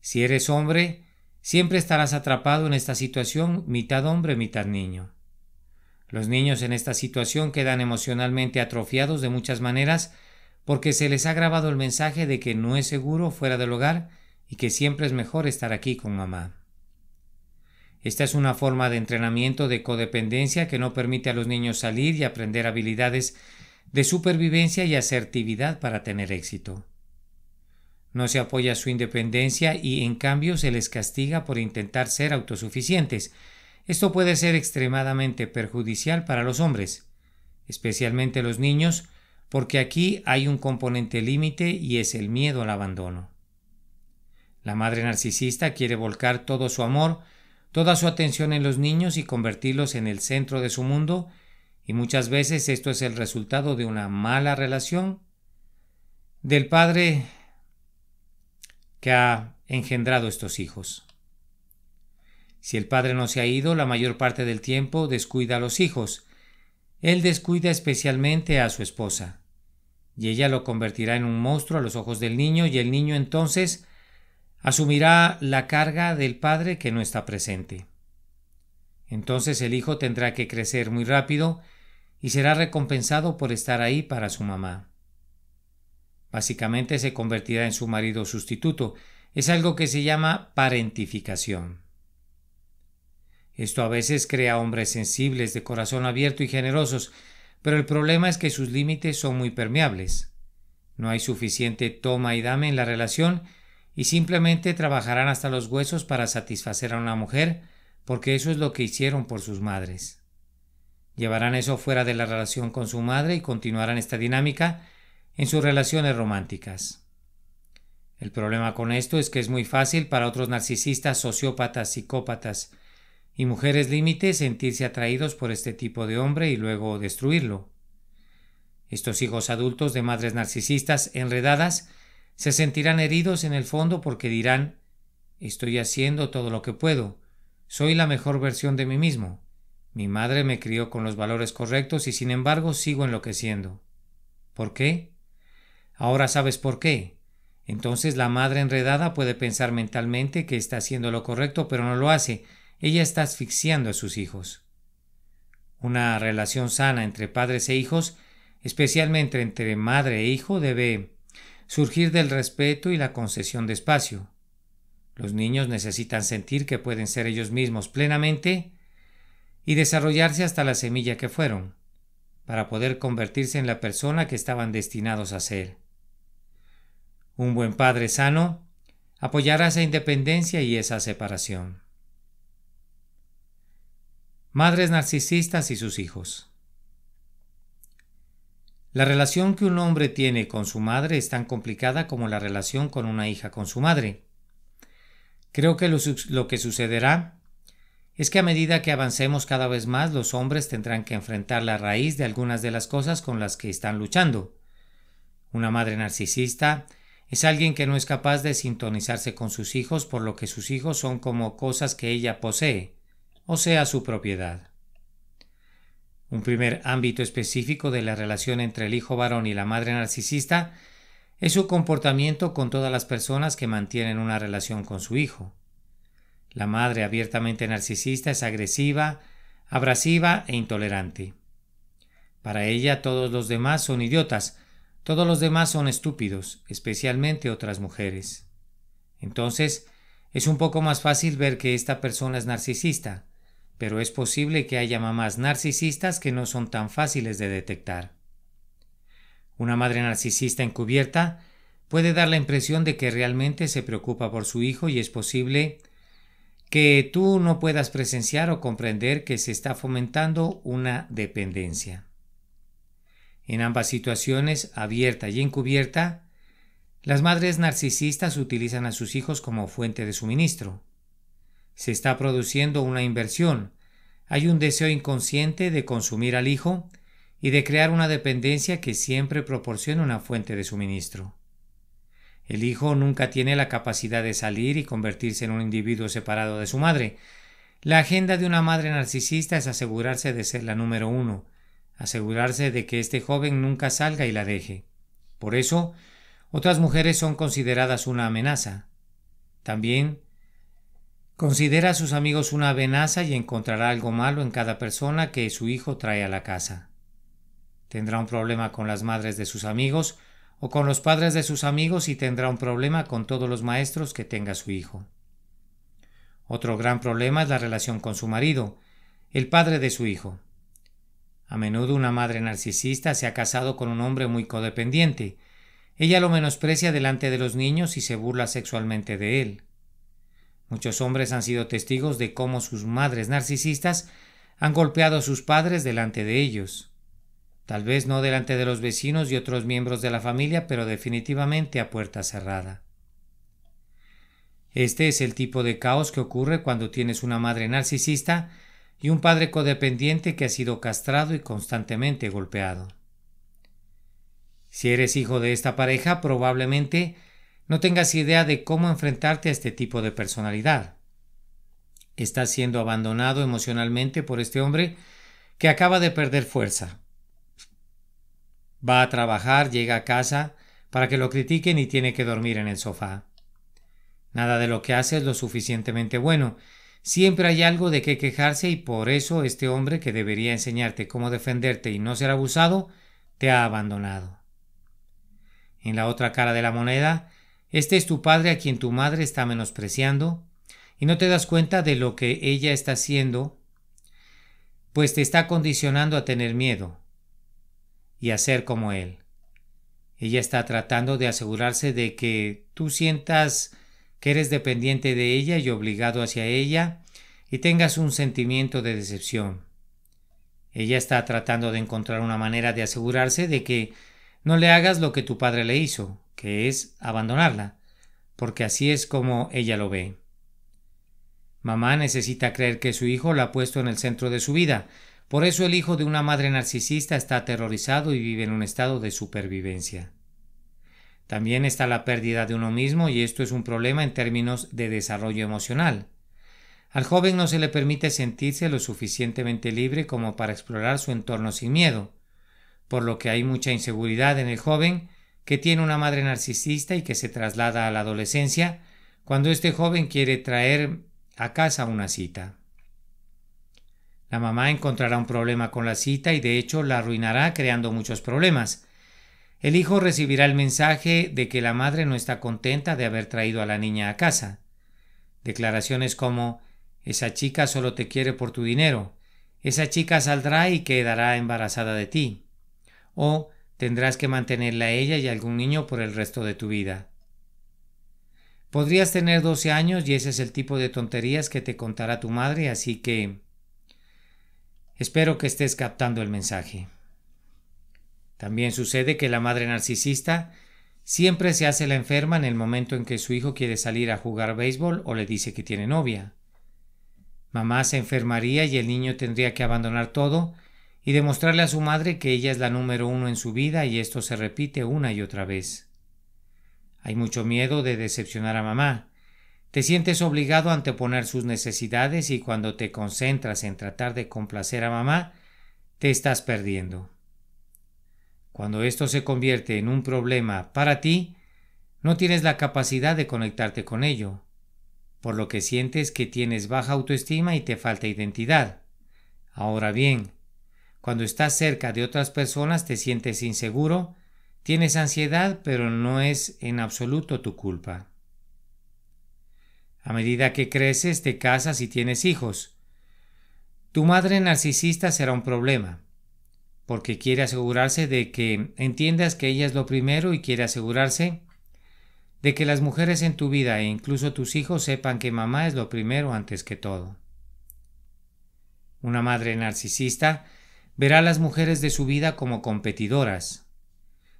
Si eres hombre, siempre estarás atrapado en esta situación mitad hombre, mitad niño. Los niños en esta situación quedan emocionalmente atrofiados de muchas maneras porque se les ha grabado el mensaje de que no es seguro fuera del hogar y que siempre es mejor estar aquí con mamá. Esta es una forma de entrenamiento de codependencia que no permite a los niños salir y aprender habilidades de supervivencia y asertividad para tener éxito. No se apoya su independencia y en cambio se les castiga por intentar ser autosuficientes. Esto puede ser extremadamente perjudicial para los hombres, especialmente los niños, porque aquí hay un componente límite y es el miedo al abandono. La madre narcisista quiere volcar todo su amor toda su atención en los niños y convertirlos en el centro de su mundo, y muchas veces esto es el resultado de una mala relación del padre que ha engendrado estos hijos. Si el padre no se ha ido, la mayor parte del tiempo descuida a los hijos. Él descuida especialmente a su esposa, y ella lo convertirá en un monstruo a los ojos del niño, y el niño entonces asumirá la carga del padre que no está presente. Entonces el hijo tendrá que crecer muy rápido y será recompensado por estar ahí para su mamá. Básicamente se convertirá en su marido sustituto. Es algo que se llama parentificación. Esto a veces crea hombres sensibles, de corazón abierto y generosos, pero el problema es que sus límites son muy permeables. No hay suficiente toma y dame en la relación y simplemente trabajarán hasta los huesos para satisfacer a una mujer, porque eso es lo que hicieron por sus madres. Llevarán eso fuera de la relación con su madre y continuarán esta dinámica en sus relaciones románticas. El problema con esto es que es muy fácil para otros narcisistas, sociópatas, psicópatas y mujeres límite sentirse atraídos por este tipo de hombre y luego destruirlo. Estos hijos adultos de madres narcisistas enredadas se sentirán heridos en el fondo porque dirán, estoy haciendo todo lo que puedo, soy la mejor versión de mí mismo. Mi madre me crió con los valores correctos y sin embargo sigo enloqueciendo. ¿Por qué? Ahora sabes por qué. Entonces la madre enredada puede pensar mentalmente que está haciendo lo correcto, pero no lo hace. Ella está asfixiando a sus hijos. Una relación sana entre padres e hijos, especialmente entre madre e hijo, debe surgir del respeto y la concesión de espacio. Los niños necesitan sentir que pueden ser ellos mismos plenamente y desarrollarse hasta la semilla que fueron, para poder convertirse en la persona que estaban destinados a ser. Un buen padre sano apoyará esa independencia y esa separación. Madres narcisistas y sus hijos. La relación que un hombre tiene con su madre es tan complicada como la relación con una hija con su madre. Creo que lo, que sucederá es que a medida que avancemos cada vez más los hombres tendrán que enfrentar la raíz de algunas de las cosas con las que están luchando. Una madre narcisista es alguien que no es capaz de sintonizarse con sus hijos por lo que sus hijos son como cosas que ella posee, o sea, su propiedad. Un primer ámbito específico de la relación entre el hijo varón y la madre narcisista es su comportamiento con todas las personas que mantienen una relación con su hijo. La madre abiertamente narcisista es agresiva, abrasiva e intolerante. Para ella todos los demás son idiotas, todos los demás son estúpidos, especialmente otras mujeres. Entonces, es un poco más fácil ver que esta persona es narcisista, pero es posible que haya mamás narcisistas que no son tan fáciles de detectar. Una madre narcisista encubierta puede dar la impresión de que realmente se preocupa por su hijo y es posible que tú no puedas presenciar o comprender que se está fomentando una dependencia. En ambas situaciones, abierta y encubierta, las madres narcisistas utilizan a sus hijos como fuente de suministro. Se está produciendo una inversión. Hay un deseo inconsciente de consumir al hijo y de crear una dependencia que siempre proporciona una fuente de suministro. El hijo nunca tiene la capacidad de salir y convertirse en un individuo separado de su madre. La agenda de una madre narcisista es asegurarse de ser la número uno, asegurarse de que este joven nunca salga y la deje. Por eso, otras mujeres son consideradas una amenaza. También Considera a sus amigos una amenaza y encontrará algo malo en cada persona que su hijo trae a la casa. Tendrá un problema con las madres de sus amigos o con los padres de sus amigos y tendrá un problema con todos los maestros que tenga su hijo. Otro gran problema es la relación con su marido, el padre de su hijo. A menudo una madre narcisista se ha casado con un hombre muy codependiente. Ella lo menosprecia delante de los niños y se burla sexualmente de él. Muchos hombres han sido testigos de cómo sus madres narcisistas han golpeado a sus padres delante de ellos. Tal vez no delante de los vecinos y otros miembros de la familia, pero definitivamente a puerta cerrada. Este es el tipo de caos que ocurre cuando tienes una madre narcisista y un padre codependiente que ha sido castrado y constantemente golpeado. Si eres hijo de esta pareja, probablemente no tengas idea de cómo enfrentarte a este tipo de personalidad. Estás siendo abandonado emocionalmente por este hombre que acaba de perder fuerza. Va a trabajar, llega a casa para que lo critiquen y tiene que dormir en el sofá. Nada de lo que hace es lo suficientemente bueno. Siempre hay algo de qué quejarse y por eso este hombre que debería enseñarte cómo defenderte y no ser abusado, te ha abandonado. En la otra cara de la moneda, este es tu padre a quien tu madre está menospreciando y no te das cuenta de lo que ella está haciendo, pues te está condicionando a tener miedo y a ser como él. Ella está tratando de asegurarse de que tú sientas que eres dependiente de ella y obligado hacia ella y tengas un sentimiento de decepción. Ella está tratando de encontrar una manera de asegurarse de que no le hagas lo que tu padre le hizo, que es abandonarla, porque así es como ella lo ve. Mamá necesita creer que su hijo la ha puesto en el centro de su vida, por eso el hijo de una madre narcisista está aterrorizado y vive en un estado de supervivencia. También está la pérdida de uno mismo y esto es un problema en términos de desarrollo emocional. Al joven no se le permite sentirse lo suficientemente libre como para explorar su entorno sin miedo, por lo que hay mucha inseguridad en el joven que tiene una madre narcisista y que se traslada a la adolescencia cuando este joven quiere traer a casa una cita. La mamá encontrará un problema con la cita y de hecho la arruinará creando muchos problemas. El hijo recibirá el mensaje de que la madre no está contenta de haber traído a la niña a casa. Declaraciones como Esa chica solo te quiere por tu dinero. Esa chica saldrá y quedará embarazada de ti. O Tendrás que mantenerla a ella y algún niño por el resto de tu vida. Podrías tener 12 años y ese es el tipo de tonterías que te contará tu madre, así que... Espero que estés captando el mensaje. También sucede que la madre narcisista siempre se hace la enferma en el momento en que su hijo quiere salir a jugar béisbol o le dice que tiene novia. Mamá se enfermaría y el niño tendría que abandonar todo y demostrarle a su madre que ella es la número uno en su vida y esto se repite una y otra vez. Hay mucho miedo de decepcionar a mamá. Te sientes obligado a anteponer sus necesidades y cuando te concentras en tratar de complacer a mamá, te estás perdiendo. Cuando esto se convierte en un problema para ti, no tienes la capacidad de conectarte con ello, por lo que sientes que tienes baja autoestima y te falta identidad. Ahora bien, cuando estás cerca de otras personas te sientes inseguro, tienes ansiedad, pero no es en absoluto tu culpa. A medida que creces, te casas y tienes hijos. Tu madre narcisista será un problema, porque quiere asegurarse de que entiendas que ella es lo primero y quiere asegurarse de que las mujeres en tu vida e incluso tus hijos sepan que mamá es lo primero antes que todo. Una madre narcisista Verá a las mujeres de su vida como competidoras.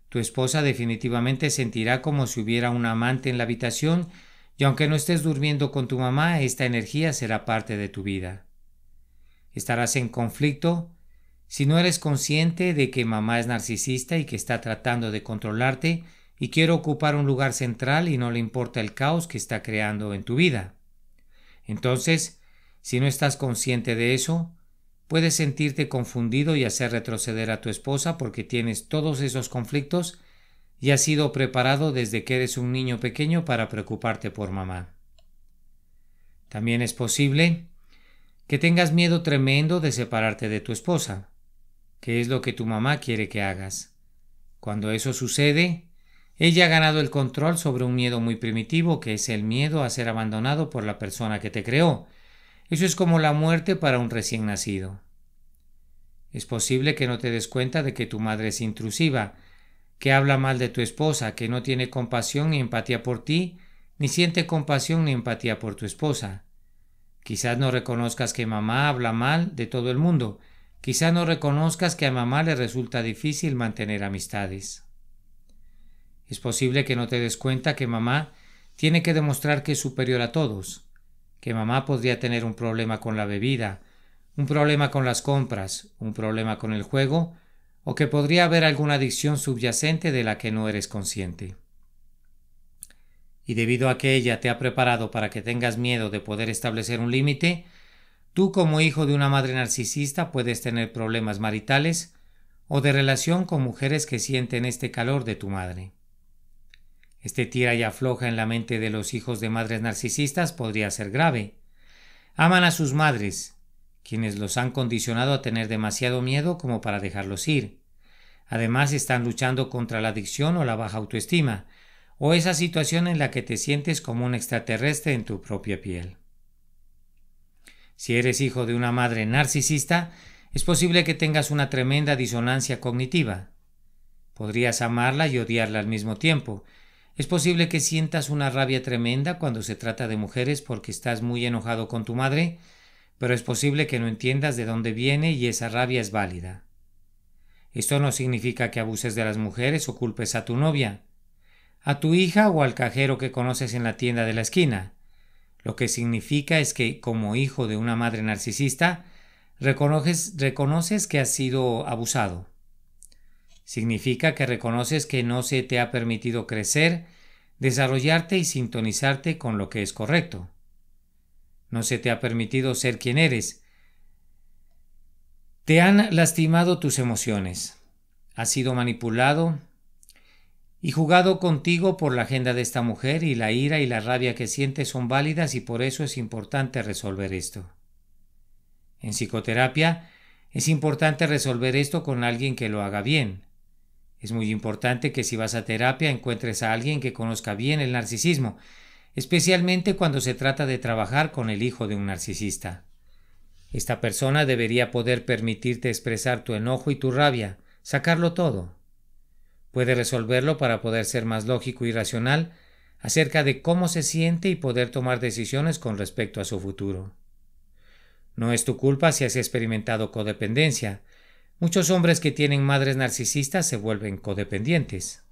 Tu esposa definitivamente sentirá como si hubiera un amante en la habitación y aunque no estés durmiendo con tu mamá, esta energía será parte de tu vida. Estarás en conflicto si no eres consciente de que mamá es narcisista y que está tratando de controlarte y quiere ocupar un lugar central y no le importa el caos que está creando en tu vida. Entonces, si no estás consciente de eso, Puedes sentirte confundido y hacer retroceder a tu esposa porque tienes todos esos conflictos y has sido preparado desde que eres un niño pequeño para preocuparte por mamá. También es posible que tengas miedo tremendo de separarte de tu esposa, que es lo que tu mamá quiere que hagas. Cuando eso sucede, ella ha ganado el control sobre un miedo muy primitivo que es el miedo a ser abandonado por la persona que te creó, eso es como la muerte para un recién nacido. Es posible que no te des cuenta de que tu madre es intrusiva, que habla mal de tu esposa, que no tiene compasión ni empatía por ti, ni siente compasión ni empatía por tu esposa. Quizás no reconozcas que mamá habla mal de todo el mundo, quizás no reconozcas que a mamá le resulta difícil mantener amistades. Es posible que no te des cuenta que mamá tiene que demostrar que es superior a todos, que mamá podría tener un problema con la bebida, un problema con las compras, un problema con el juego, o que podría haber alguna adicción subyacente de la que no eres consciente. Y debido a que ella te ha preparado para que tengas miedo de poder establecer un límite, tú como hijo de una madre narcisista puedes tener problemas maritales o de relación con mujeres que sienten este calor de tu madre. Este tira y afloja en la mente de los hijos de madres narcisistas podría ser grave. Aman a sus madres, quienes los han condicionado a tener demasiado miedo como para dejarlos ir. Además están luchando contra la adicción o la baja autoestima, o esa situación en la que te sientes como un extraterrestre en tu propia piel. Si eres hijo de una madre narcisista, es posible que tengas una tremenda disonancia cognitiva. Podrías amarla y odiarla al mismo tiempo, es posible que sientas una rabia tremenda cuando se trata de mujeres porque estás muy enojado con tu madre, pero es posible que no entiendas de dónde viene y esa rabia es válida. Esto no significa que abuses de las mujeres o culpes a tu novia, a tu hija o al cajero que conoces en la tienda de la esquina. Lo que significa es que, como hijo de una madre narcisista, reconoces, que has sido abusado. Significa que reconoces que no se te ha permitido crecer, desarrollarte y sintonizarte con lo que es correcto. No se te ha permitido ser quien eres. Te han lastimado tus emociones. Has sido manipulado y jugado contigo por la agenda de esta mujer y la ira y la rabia que sientes son válidas y por eso es importante resolver esto. En psicoterapia es importante resolver esto con alguien que lo haga bien es muy importante que si vas a terapia encuentres a alguien que conozca bien el narcisismo, especialmente cuando se trata de trabajar con el hijo de un narcisista. Esta persona debería poder permitirte expresar tu enojo y tu rabia, sacarlo todo. Puede resolverlo para poder ser más lógico y racional acerca de cómo se siente y poder tomar decisiones con respecto a su futuro. No es tu culpa si has experimentado codependencia, Muchos hombres que tienen madres narcisistas se vuelven codependientes.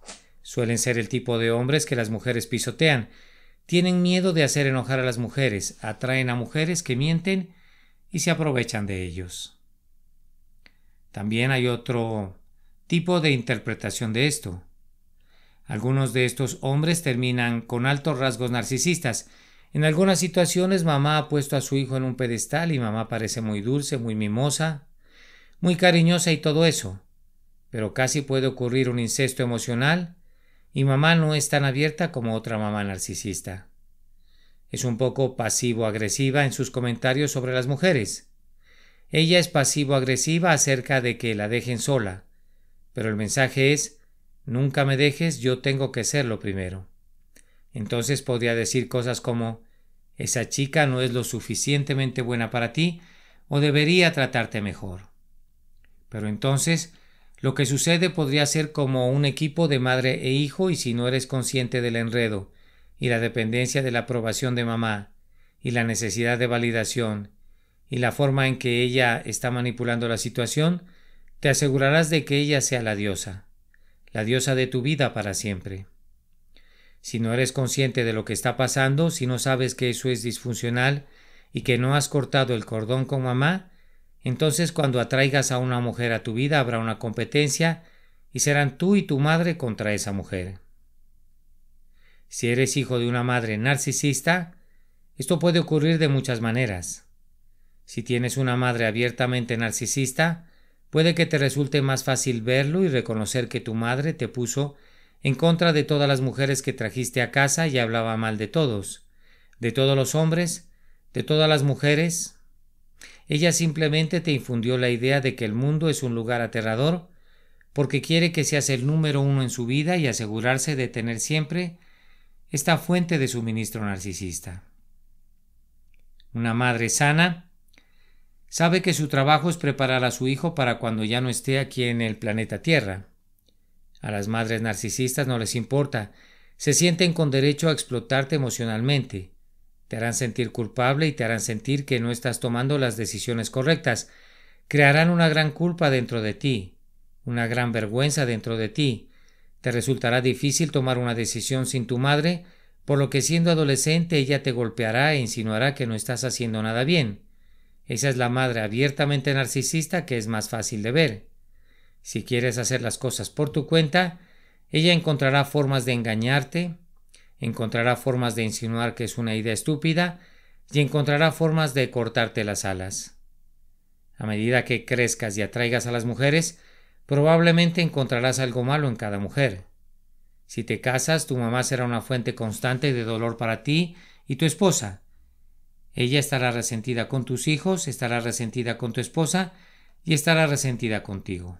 Suelen ser el tipo de hombres que las mujeres pisotean. Tienen miedo de hacer enojar a las mujeres, atraen a mujeres que mienten y se aprovechan de ellos. También hay otro tipo de interpretación de esto. Algunos de estos hombres terminan con altos rasgos narcisistas. En algunas situaciones mamá ha puesto a su hijo en un pedestal y mamá parece muy dulce, muy mimosa, muy cariñosa y todo eso, pero casi puede ocurrir un incesto emocional y mamá no es tan abierta como otra mamá narcisista. Es un poco pasivo-agresiva en sus comentarios sobre las mujeres. Ella es pasivo-agresiva acerca de que la dejen sola, pero el mensaje es Nunca me dejes, yo tengo que serlo primero. Entonces podría decir cosas como Esa chica no es lo suficientemente buena para ti, o debería tratarte mejor. Pero entonces, lo que sucede podría ser como un equipo de madre e hijo y si no eres consciente del enredo, y la dependencia de la aprobación de mamá, y la necesidad de validación, y la forma en que ella está manipulando la situación, te asegurarás de que ella sea la diosa, la diosa de tu vida para siempre. Si no eres consciente de lo que está pasando, si no sabes que eso es disfuncional y que no has cortado el cordón con mamá, entonces cuando atraigas a una mujer a tu vida habrá una competencia y serán tú y tu madre contra esa mujer. Si eres hijo de una madre narcisista, esto puede ocurrir de muchas maneras. Si tienes una madre abiertamente narcisista, puede que te resulte más fácil verlo y reconocer que tu madre te puso en contra de todas las mujeres que trajiste a casa y hablaba mal de todos, de todos los hombres, de todas las mujeres, ella simplemente te infundió la idea de que el mundo es un lugar aterrador, porque quiere que seas el número uno en su vida y asegurarse de tener siempre esta fuente de suministro narcisista. Una madre sana sabe que su trabajo es preparar a su hijo para cuando ya no esté aquí en el planeta Tierra. A las madres narcisistas no les importa, se sienten con derecho a explotarte emocionalmente, te harán sentir culpable y te harán sentir que no estás tomando las decisiones correctas. Crearán una gran culpa dentro de ti, una gran vergüenza dentro de ti. Te resultará difícil tomar una decisión sin tu madre, por lo que siendo adolescente ella te golpeará e insinuará que no estás haciendo nada bien. Esa es la madre abiertamente narcisista que es más fácil de ver. Si quieres hacer las cosas por tu cuenta, ella encontrará formas de engañarte, encontrará formas de insinuar que es una idea estúpida y encontrará formas de cortarte las alas. A medida que crezcas y atraigas a las mujeres, probablemente encontrarás algo malo en cada mujer. Si te casas, tu mamá será una fuente constante de dolor para ti y tu esposa. Ella estará resentida con tus hijos, estará resentida con tu esposa y estará resentida contigo.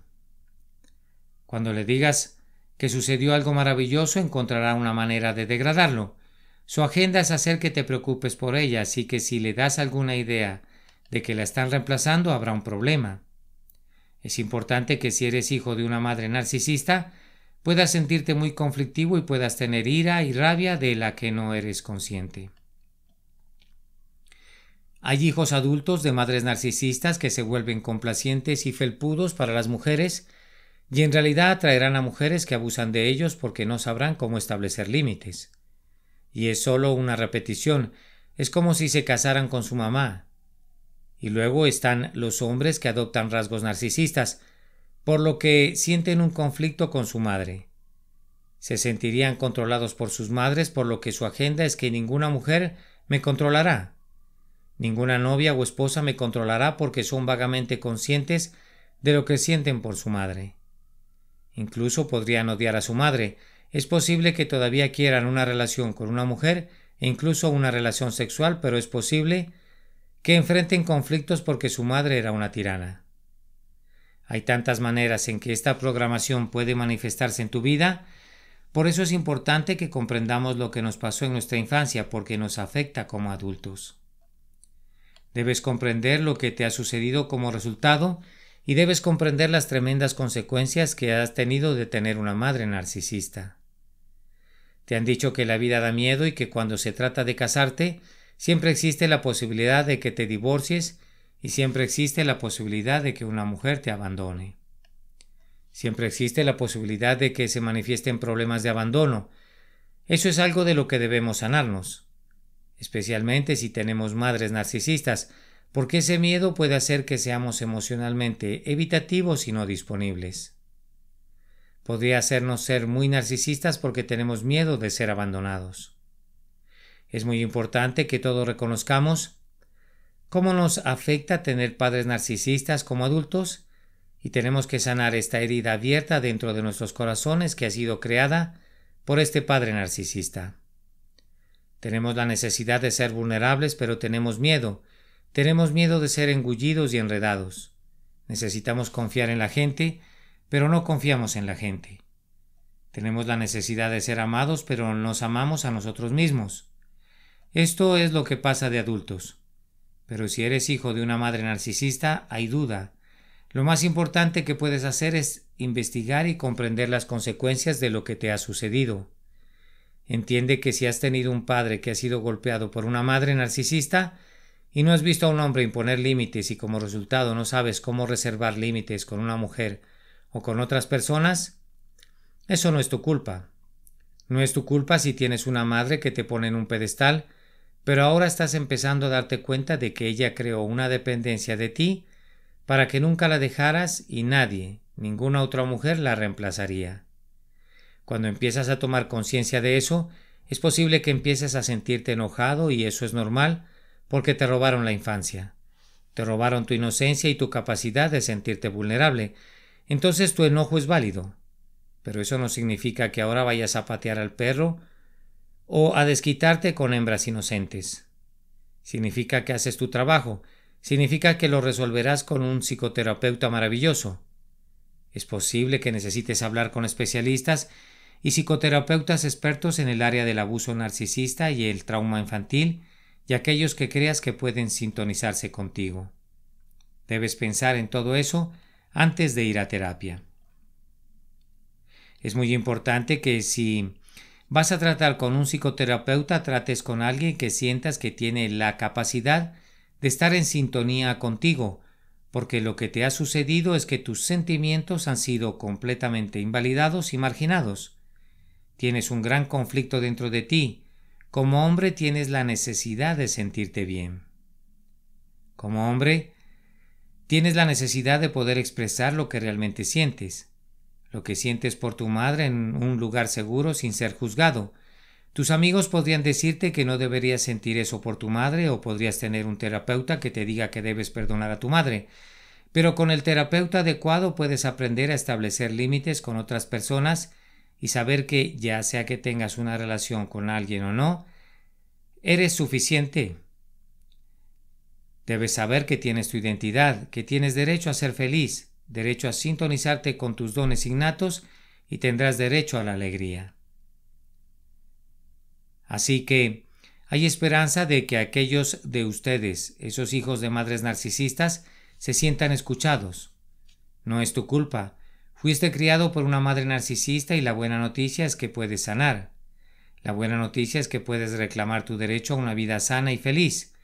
Cuando le digas que sucedió algo maravilloso encontrará una manera de degradarlo. Su agenda es hacer que te preocupes por ella, así que si le das alguna idea de que la están reemplazando habrá un problema. Es importante que si eres hijo de una madre narcisista, puedas sentirte muy conflictivo y puedas tener ira y rabia de la que no eres consciente. Hay hijos adultos de madres narcisistas que se vuelven complacientes y felpudos para las mujeres y en realidad atraerán a mujeres que abusan de ellos porque no sabrán cómo establecer límites. Y es solo una repetición, es como si se casaran con su mamá. Y luego están los hombres que adoptan rasgos narcisistas, por lo que sienten un conflicto con su madre. Se sentirían controlados por sus madres, por lo que su agenda es que ninguna mujer me controlará. Ninguna novia o esposa me controlará porque son vagamente conscientes de lo que sienten por su madre. Incluso podrían odiar a su madre. Es posible que todavía quieran una relación con una mujer e incluso una relación sexual, pero es posible que enfrenten conflictos porque su madre era una tirana. Hay tantas maneras en que esta programación puede manifestarse en tu vida, por eso es importante que comprendamos lo que nos pasó en nuestra infancia porque nos afecta como adultos. Debes comprender lo que te ha sucedido como resultado y debes comprender las tremendas consecuencias que has tenido de tener una madre narcisista. Te han dicho que la vida da miedo y que cuando se trata de casarte, siempre existe la posibilidad de que te divorcies y siempre existe la posibilidad de que una mujer te abandone. Siempre existe la posibilidad de que se manifiesten problemas de abandono. Eso es algo de lo que debemos sanarnos, especialmente si tenemos madres narcisistas, porque ese miedo puede hacer que seamos emocionalmente evitativos y no disponibles. Podría hacernos ser muy narcisistas porque tenemos miedo de ser abandonados. Es muy importante que todos reconozcamos cómo nos afecta tener padres narcisistas como adultos y tenemos que sanar esta herida abierta dentro de nuestros corazones que ha sido creada por este padre narcisista. Tenemos la necesidad de ser vulnerables pero tenemos miedo tenemos miedo de ser engullidos y enredados. Necesitamos confiar en la gente, pero no confiamos en la gente. Tenemos la necesidad de ser amados, pero nos amamos a nosotros mismos. Esto es lo que pasa de adultos. Pero si eres hijo de una madre narcisista, hay duda. Lo más importante que puedes hacer es investigar y comprender las consecuencias de lo que te ha sucedido. Entiende que si has tenido un padre que ha sido golpeado por una madre narcisista, y no has visto a un hombre imponer límites y como resultado no sabes cómo reservar límites con una mujer o con otras personas, eso no es tu culpa. No es tu culpa si tienes una madre que te pone en un pedestal, pero ahora estás empezando a darte cuenta de que ella creó una dependencia de ti para que nunca la dejaras y nadie, ninguna otra mujer la reemplazaría. Cuando empiezas a tomar conciencia de eso, es posible que empieces a sentirte enojado y eso es normal, porque te robaron la infancia, te robaron tu inocencia y tu capacidad de sentirte vulnerable, entonces tu enojo es válido. Pero eso no significa que ahora vayas a patear al perro o a desquitarte con hembras inocentes. Significa que haces tu trabajo, significa que lo resolverás con un psicoterapeuta maravilloso. Es posible que necesites hablar con especialistas y psicoterapeutas expertos en el área del abuso narcisista y el trauma infantil, y aquellos que creas que pueden sintonizarse contigo. Debes pensar en todo eso antes de ir a terapia. Es muy importante que si vas a tratar con un psicoterapeuta, trates con alguien que sientas que tiene la capacidad de estar en sintonía contigo, porque lo que te ha sucedido es que tus sentimientos han sido completamente invalidados y marginados. Tienes un gran conflicto dentro de ti, como hombre tienes la necesidad de sentirte bien. Como hombre, tienes la necesidad de poder expresar lo que realmente sientes, lo que sientes por tu madre en un lugar seguro sin ser juzgado. Tus amigos podrían decirte que no deberías sentir eso por tu madre o podrías tener un terapeuta que te diga que debes perdonar a tu madre. Pero con el terapeuta adecuado puedes aprender a establecer límites con otras personas y saber que ya sea que tengas una relación con alguien o no, eres suficiente. Debes saber que tienes tu identidad, que tienes derecho a ser feliz, derecho a sintonizarte con tus dones innatos y tendrás derecho a la alegría. Así que hay esperanza de que aquellos de ustedes, esos hijos de madres narcisistas, se sientan escuchados. No es tu culpa, Fuiste criado por una madre narcisista y la buena noticia es que puedes sanar. La buena noticia es que puedes reclamar tu derecho a una vida sana y feliz.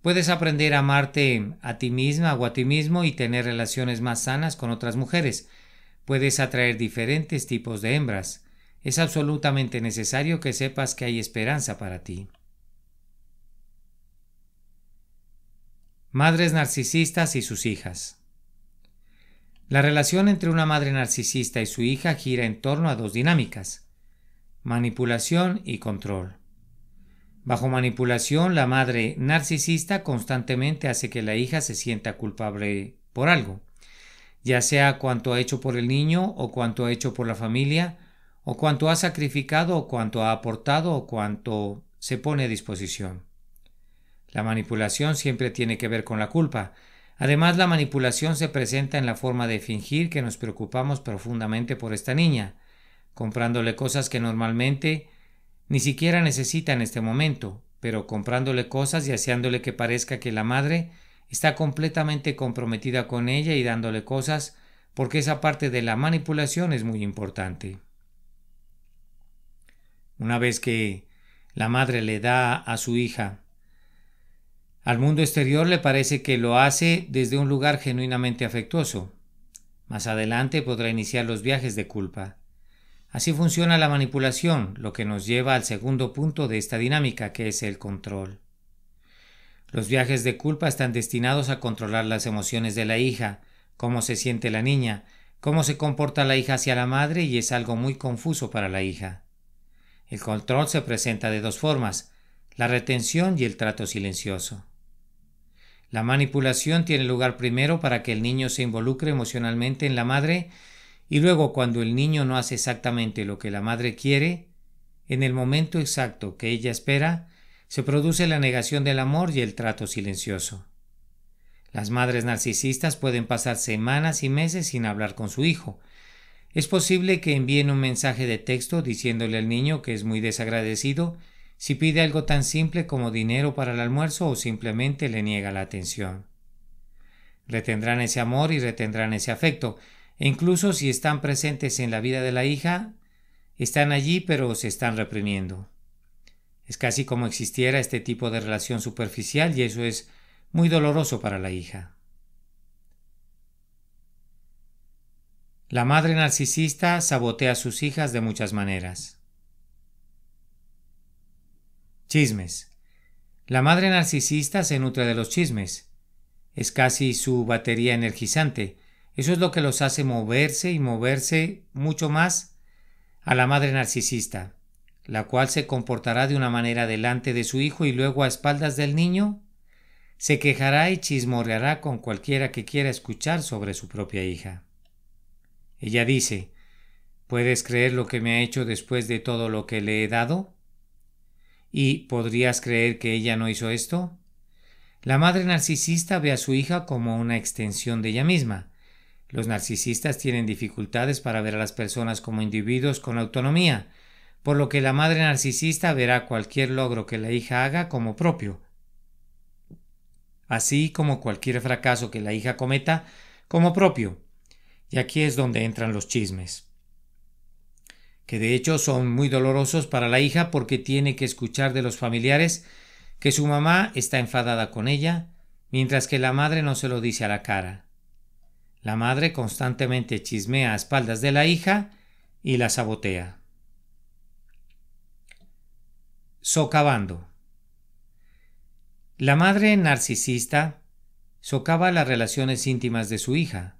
Puedes aprender a amarte a ti misma o a ti mismo y tener relaciones más sanas con otras mujeres. Puedes atraer diferentes tipos de hembras. Es absolutamente necesario que sepas que hay esperanza para ti. Madres narcisistas y sus hijas. La relación entre una madre narcisista y su hija gira en torno a dos dinámicas, manipulación y control. Bajo manipulación, la madre narcisista constantemente hace que la hija se sienta culpable por algo, ya sea cuanto ha hecho por el niño o cuanto ha hecho por la familia, o cuanto ha sacrificado o cuanto ha aportado o cuanto se pone a disposición. La manipulación siempre tiene que ver con la culpa, Además, la manipulación se presenta en la forma de fingir que nos preocupamos profundamente por esta niña, comprándole cosas que normalmente ni siquiera necesita en este momento, pero comprándole cosas y haciéndole que parezca que la madre está completamente comprometida con ella y dándole cosas porque esa parte de la manipulación es muy importante. Una vez que la madre le da a su hija al mundo exterior le parece que lo hace desde un lugar genuinamente afectuoso. Más adelante podrá iniciar los viajes de culpa. Así funciona la manipulación, lo que nos lleva al segundo punto de esta dinámica, que es el control. Los viajes de culpa están destinados a controlar las emociones de la hija, cómo se siente la niña, cómo se comporta la hija hacia la madre y es algo muy confuso para la hija. El control se presenta de dos formas, la retención y el trato silencioso. La manipulación tiene lugar primero para que el niño se involucre emocionalmente en la madre y luego cuando el niño no hace exactamente lo que la madre quiere, en el momento exacto que ella espera, se produce la negación del amor y el trato silencioso. Las madres narcisistas pueden pasar semanas y meses sin hablar con su hijo. Es posible que envíen un mensaje de texto diciéndole al niño que es muy desagradecido si pide algo tan simple como dinero para el almuerzo o simplemente le niega la atención. Retendrán ese amor y retendrán ese afecto, e incluso si están presentes en la vida de la hija, están allí pero se están reprimiendo. Es casi como existiera este tipo de relación superficial y eso es muy doloroso para la hija. La madre narcisista sabotea a sus hijas de muchas maneras. Chismes. La madre narcisista se nutre de los chismes. Es casi su batería energizante. Eso es lo que los hace moverse y moverse mucho más a la madre narcisista, la cual se comportará de una manera delante de su hijo y luego a espaldas del niño, se quejará y chismorreará con cualquiera que quiera escuchar sobre su propia hija. Ella dice, ¿Puedes creer lo que me ha hecho después de todo lo que le he dado? ¿Y podrías creer que ella no hizo esto? La madre narcisista ve a su hija como una extensión de ella misma. Los narcisistas tienen dificultades para ver a las personas como individuos con autonomía, por lo que la madre narcisista verá cualquier logro que la hija haga como propio, así como cualquier fracaso que la hija cometa como propio. Y aquí es donde entran los chismes que de hecho son muy dolorosos para la hija porque tiene que escuchar de los familiares que su mamá está enfadada con ella, mientras que la madre no se lo dice a la cara. La madre constantemente chismea a espaldas de la hija y la sabotea. Socavando. La madre narcisista socava las relaciones íntimas de su hija.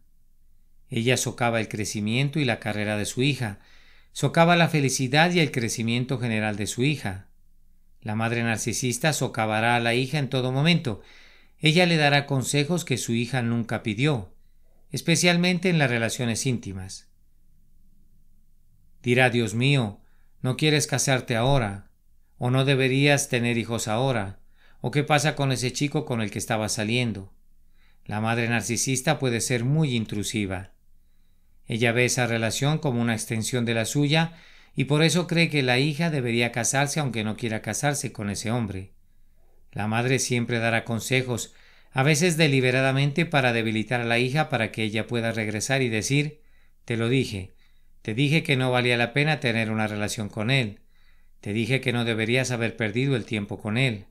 Ella socava el crecimiento y la carrera de su hija, socava la felicidad y el crecimiento general de su hija. La madre narcisista socavará a la hija en todo momento. Ella le dará consejos que su hija nunca pidió, especialmente en las relaciones íntimas. Dirá Dios mío, no quieres casarte ahora, o no deberías tener hijos ahora, o qué pasa con ese chico con el que estaba saliendo. La madre narcisista puede ser muy intrusiva. Ella ve esa relación como una extensión de la suya y por eso cree que la hija debería casarse aunque no quiera casarse con ese hombre. La madre siempre dará consejos, a veces deliberadamente para debilitar a la hija para que ella pueda regresar y decir Te lo dije, te dije que no valía la pena tener una relación con él, te dije que no deberías haber perdido el tiempo con él.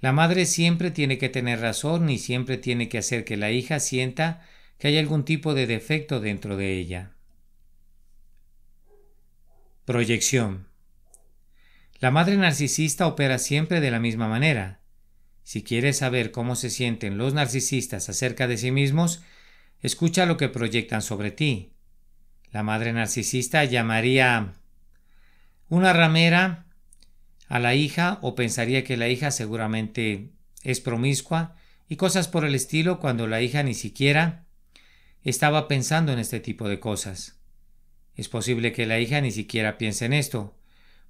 La madre siempre tiene que tener razón y siempre tiene que hacer que la hija sienta hay algún tipo de defecto dentro de ella. Proyección. La madre narcisista opera siempre de la misma manera. Si quieres saber cómo se sienten los narcisistas acerca de sí mismos, escucha lo que proyectan sobre ti. La madre narcisista llamaría una ramera a la hija o pensaría que la hija seguramente es promiscua y cosas por el estilo cuando la hija ni siquiera estaba pensando en este tipo de cosas. Es posible que la hija ni siquiera piense en esto,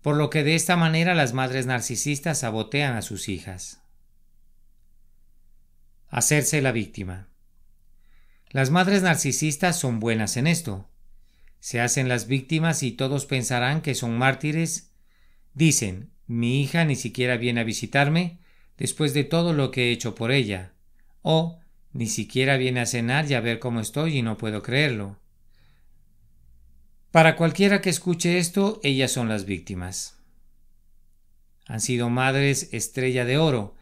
por lo que de esta manera las madres narcisistas sabotean a sus hijas. Hacerse la víctima. Las madres narcisistas son buenas en esto. Se hacen las víctimas y todos pensarán que son mártires. Dicen, mi hija ni siquiera viene a visitarme después de todo lo que he hecho por ella. O, ni siquiera viene a cenar y a ver cómo estoy y no puedo creerlo. Para cualquiera que escuche esto, ellas son las víctimas. Han sido madres estrella de oro,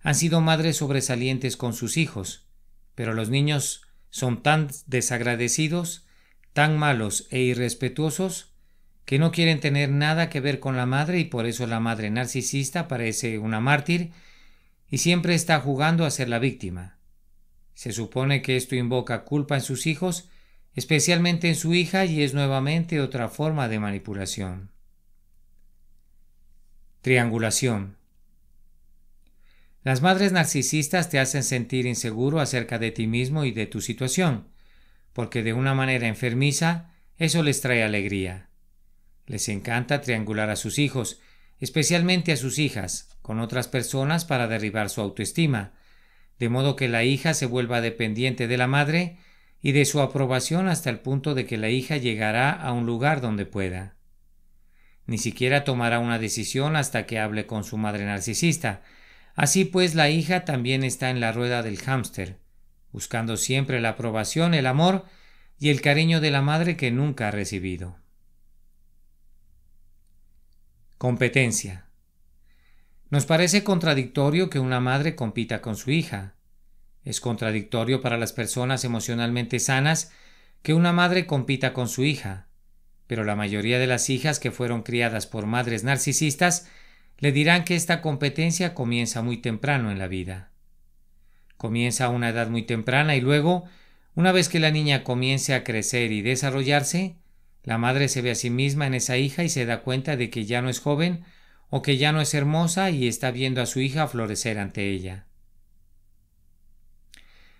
han sido madres sobresalientes con sus hijos, pero los niños son tan desagradecidos, tan malos e irrespetuosos, que no quieren tener nada que ver con la madre y por eso la madre narcisista parece una mártir y siempre está jugando a ser la víctima. Se supone que esto invoca culpa en sus hijos, especialmente en su hija, y es nuevamente otra forma de manipulación. Triangulación. Las madres narcisistas te hacen sentir inseguro acerca de ti mismo y de tu situación, porque de una manera enfermiza eso les trae alegría. Les encanta triangular a sus hijos, especialmente a sus hijas, con otras personas para derribar su autoestima, de modo que la hija se vuelva dependiente de la madre y de su aprobación hasta el punto de que la hija llegará a un lugar donde pueda. Ni siquiera tomará una decisión hasta que hable con su madre narcisista. Así pues, la hija también está en la rueda del hámster, buscando siempre la aprobación, el amor y el cariño de la madre que nunca ha recibido. Competencia. Nos parece contradictorio que una madre compita con su hija. Es contradictorio para las personas emocionalmente sanas que una madre compita con su hija. Pero la mayoría de las hijas que fueron criadas por madres narcisistas le dirán que esta competencia comienza muy temprano en la vida. Comienza a una edad muy temprana y luego, una vez que la niña comience a crecer y desarrollarse, la madre se ve a sí misma en esa hija y se da cuenta de que ya no es joven, o que ya no es hermosa y está viendo a su hija florecer ante ella.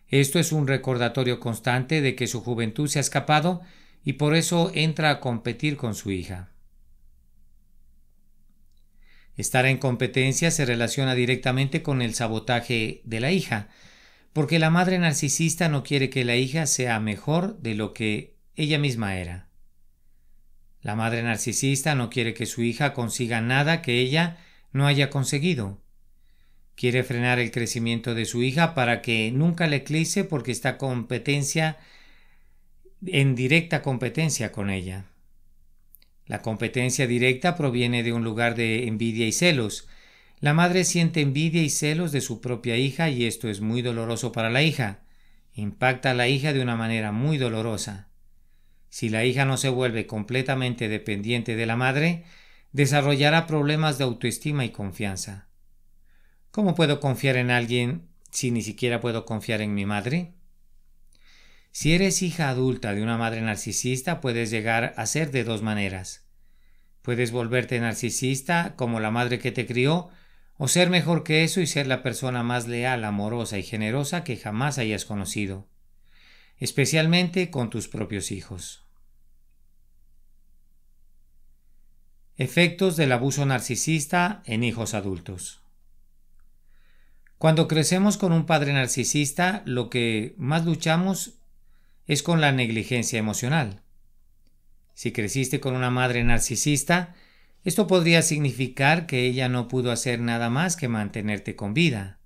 Esto es un recordatorio constante de que su juventud se ha escapado y por eso entra a competir con su hija. Estar en competencia se relaciona directamente con el sabotaje de la hija, porque la madre narcisista no quiere que la hija sea mejor de lo que ella misma era. La madre narcisista no quiere que su hija consiga nada que ella no haya conseguido. Quiere frenar el crecimiento de su hija para que nunca le eclipse porque está competencia en directa competencia con ella. La competencia directa proviene de un lugar de envidia y celos. La madre siente envidia y celos de su propia hija y esto es muy doloroso para la hija. Impacta a la hija de una manera muy dolorosa si la hija no se vuelve completamente dependiente de la madre, desarrollará problemas de autoestima y confianza. ¿Cómo puedo confiar en alguien si ni siquiera puedo confiar en mi madre? Si eres hija adulta de una madre narcisista, puedes llegar a ser de dos maneras. Puedes volverte narcisista como la madre que te crió, o ser mejor que eso y ser la persona más leal, amorosa y generosa que jamás hayas conocido, especialmente con tus propios hijos. Efectos del abuso narcisista en hijos adultos. Cuando crecemos con un padre narcisista, lo que más luchamos es con la negligencia emocional. Si creciste con una madre narcisista, esto podría significar que ella no pudo hacer nada más que mantenerte con vida.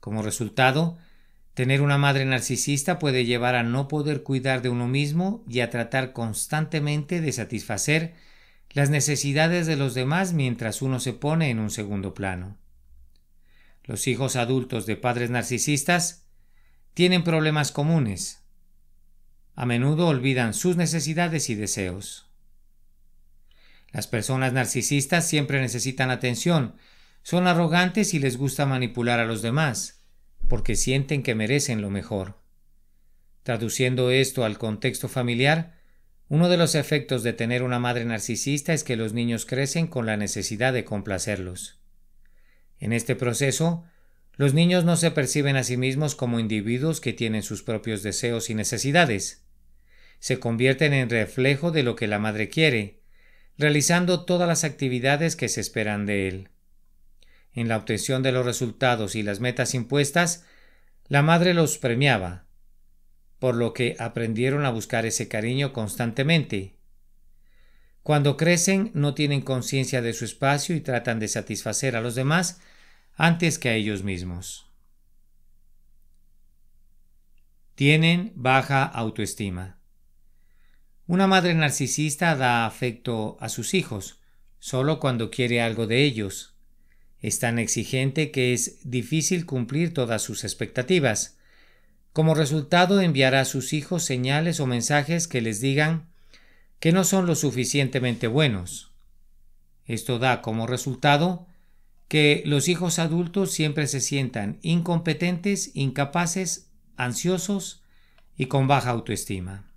Como resultado, tener una madre narcisista puede llevar a no poder cuidar de uno mismo y a tratar constantemente de satisfacer las necesidades de los demás mientras uno se pone en un segundo plano. Los hijos adultos de padres narcisistas tienen problemas comunes. A menudo olvidan sus necesidades y deseos. Las personas narcisistas siempre necesitan atención, son arrogantes y les gusta manipular a los demás, porque sienten que merecen lo mejor. Traduciendo esto al contexto familiar, uno de los efectos de tener una madre narcisista es que los niños crecen con la necesidad de complacerlos. En este proceso, los niños no se perciben a sí mismos como individuos que tienen sus propios deseos y necesidades. Se convierten en reflejo de lo que la madre quiere, realizando todas las actividades que se esperan de él. En la obtención de los resultados y las metas impuestas, la madre los premiaba, por lo que aprendieron a buscar ese cariño constantemente. Cuando crecen no tienen conciencia de su espacio y tratan de satisfacer a los demás antes que a ellos mismos. Tienen baja autoestima. Una madre narcisista da afecto a sus hijos, solo cuando quiere algo de ellos. Es tan exigente que es difícil cumplir todas sus expectativas. Como resultado enviará a sus hijos señales o mensajes que les digan que no son lo suficientemente buenos. Esto da como resultado que los hijos adultos siempre se sientan incompetentes, incapaces, ansiosos y con baja autoestima.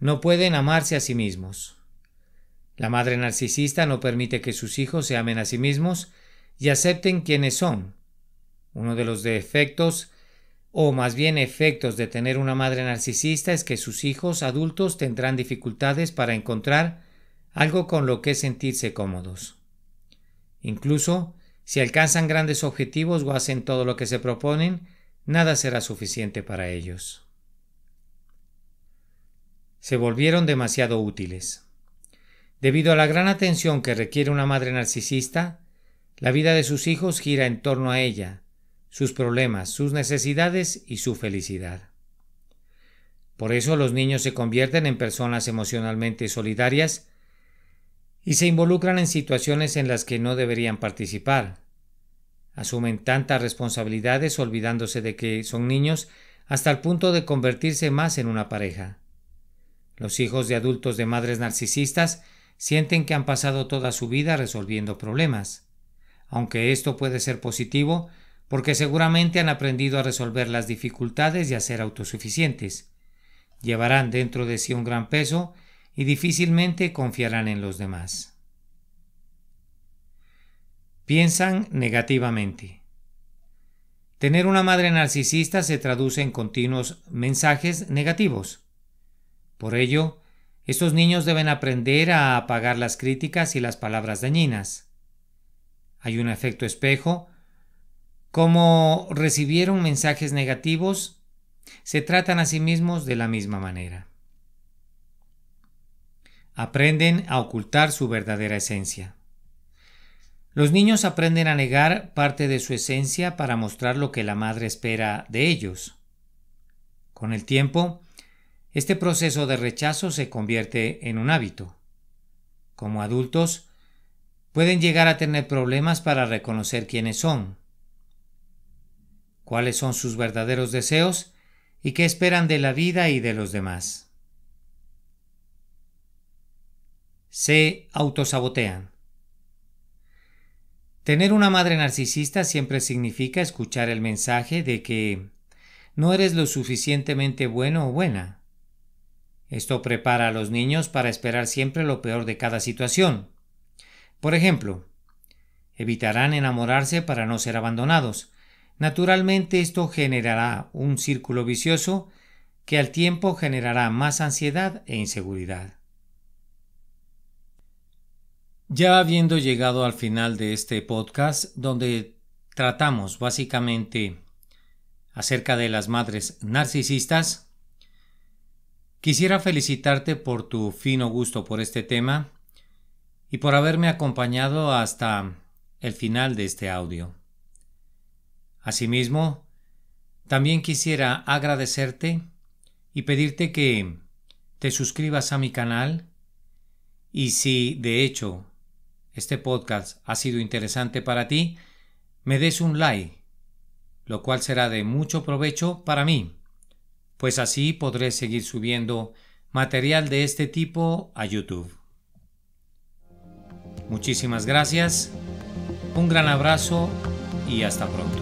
No pueden amarse a sí mismos. La madre narcisista no permite que sus hijos se amen a sí mismos y acepten quienes son. Uno de los defectos o más bien efectos de tener una madre narcisista es que sus hijos adultos tendrán dificultades para encontrar algo con lo que sentirse cómodos. Incluso, si alcanzan grandes objetivos o hacen todo lo que se proponen, nada será suficiente para ellos. Se volvieron demasiado útiles. Debido a la gran atención que requiere una madre narcisista, la vida de sus hijos gira en torno a ella, sus problemas, sus necesidades y su felicidad. Por eso los niños se convierten en personas emocionalmente solidarias y se involucran en situaciones en las que no deberían participar. Asumen tantas responsabilidades olvidándose de que son niños hasta el punto de convertirse más en una pareja. Los hijos de adultos de madres narcisistas sienten que han pasado toda su vida resolviendo problemas. Aunque esto puede ser positivo, porque seguramente han aprendido a resolver las dificultades y a ser autosuficientes. Llevarán dentro de sí un gran peso y difícilmente confiarán en los demás. Piensan negativamente. Tener una madre narcisista se traduce en continuos mensajes negativos. Por ello, estos niños deben aprender a apagar las críticas y las palabras dañinas. Hay un efecto espejo como recibieron mensajes negativos, se tratan a sí mismos de la misma manera. Aprenden a ocultar su verdadera esencia. Los niños aprenden a negar parte de su esencia para mostrar lo que la madre espera de ellos. Con el tiempo, este proceso de rechazo se convierte en un hábito. Como adultos, pueden llegar a tener problemas para reconocer quiénes son cuáles son sus verdaderos deseos y qué esperan de la vida y de los demás. Se autosabotean. Tener una madre narcisista siempre significa escuchar el mensaje de que no eres lo suficientemente bueno o buena. Esto prepara a los niños para esperar siempre lo peor de cada situación. Por ejemplo, evitarán enamorarse para no ser abandonados, Naturalmente esto generará un círculo vicioso que al tiempo generará más ansiedad e inseguridad. Ya habiendo llegado al final de este podcast, donde tratamos básicamente acerca de las madres narcisistas, quisiera felicitarte por tu fino gusto por este tema y por haberme acompañado hasta el final de este audio. Asimismo, también quisiera agradecerte y pedirte que te suscribas a mi canal y si de hecho este podcast ha sido interesante para ti, me des un like, lo cual será de mucho provecho para mí, pues así podré seguir subiendo material de este tipo a YouTube. Muchísimas gracias, un gran abrazo y hasta pronto.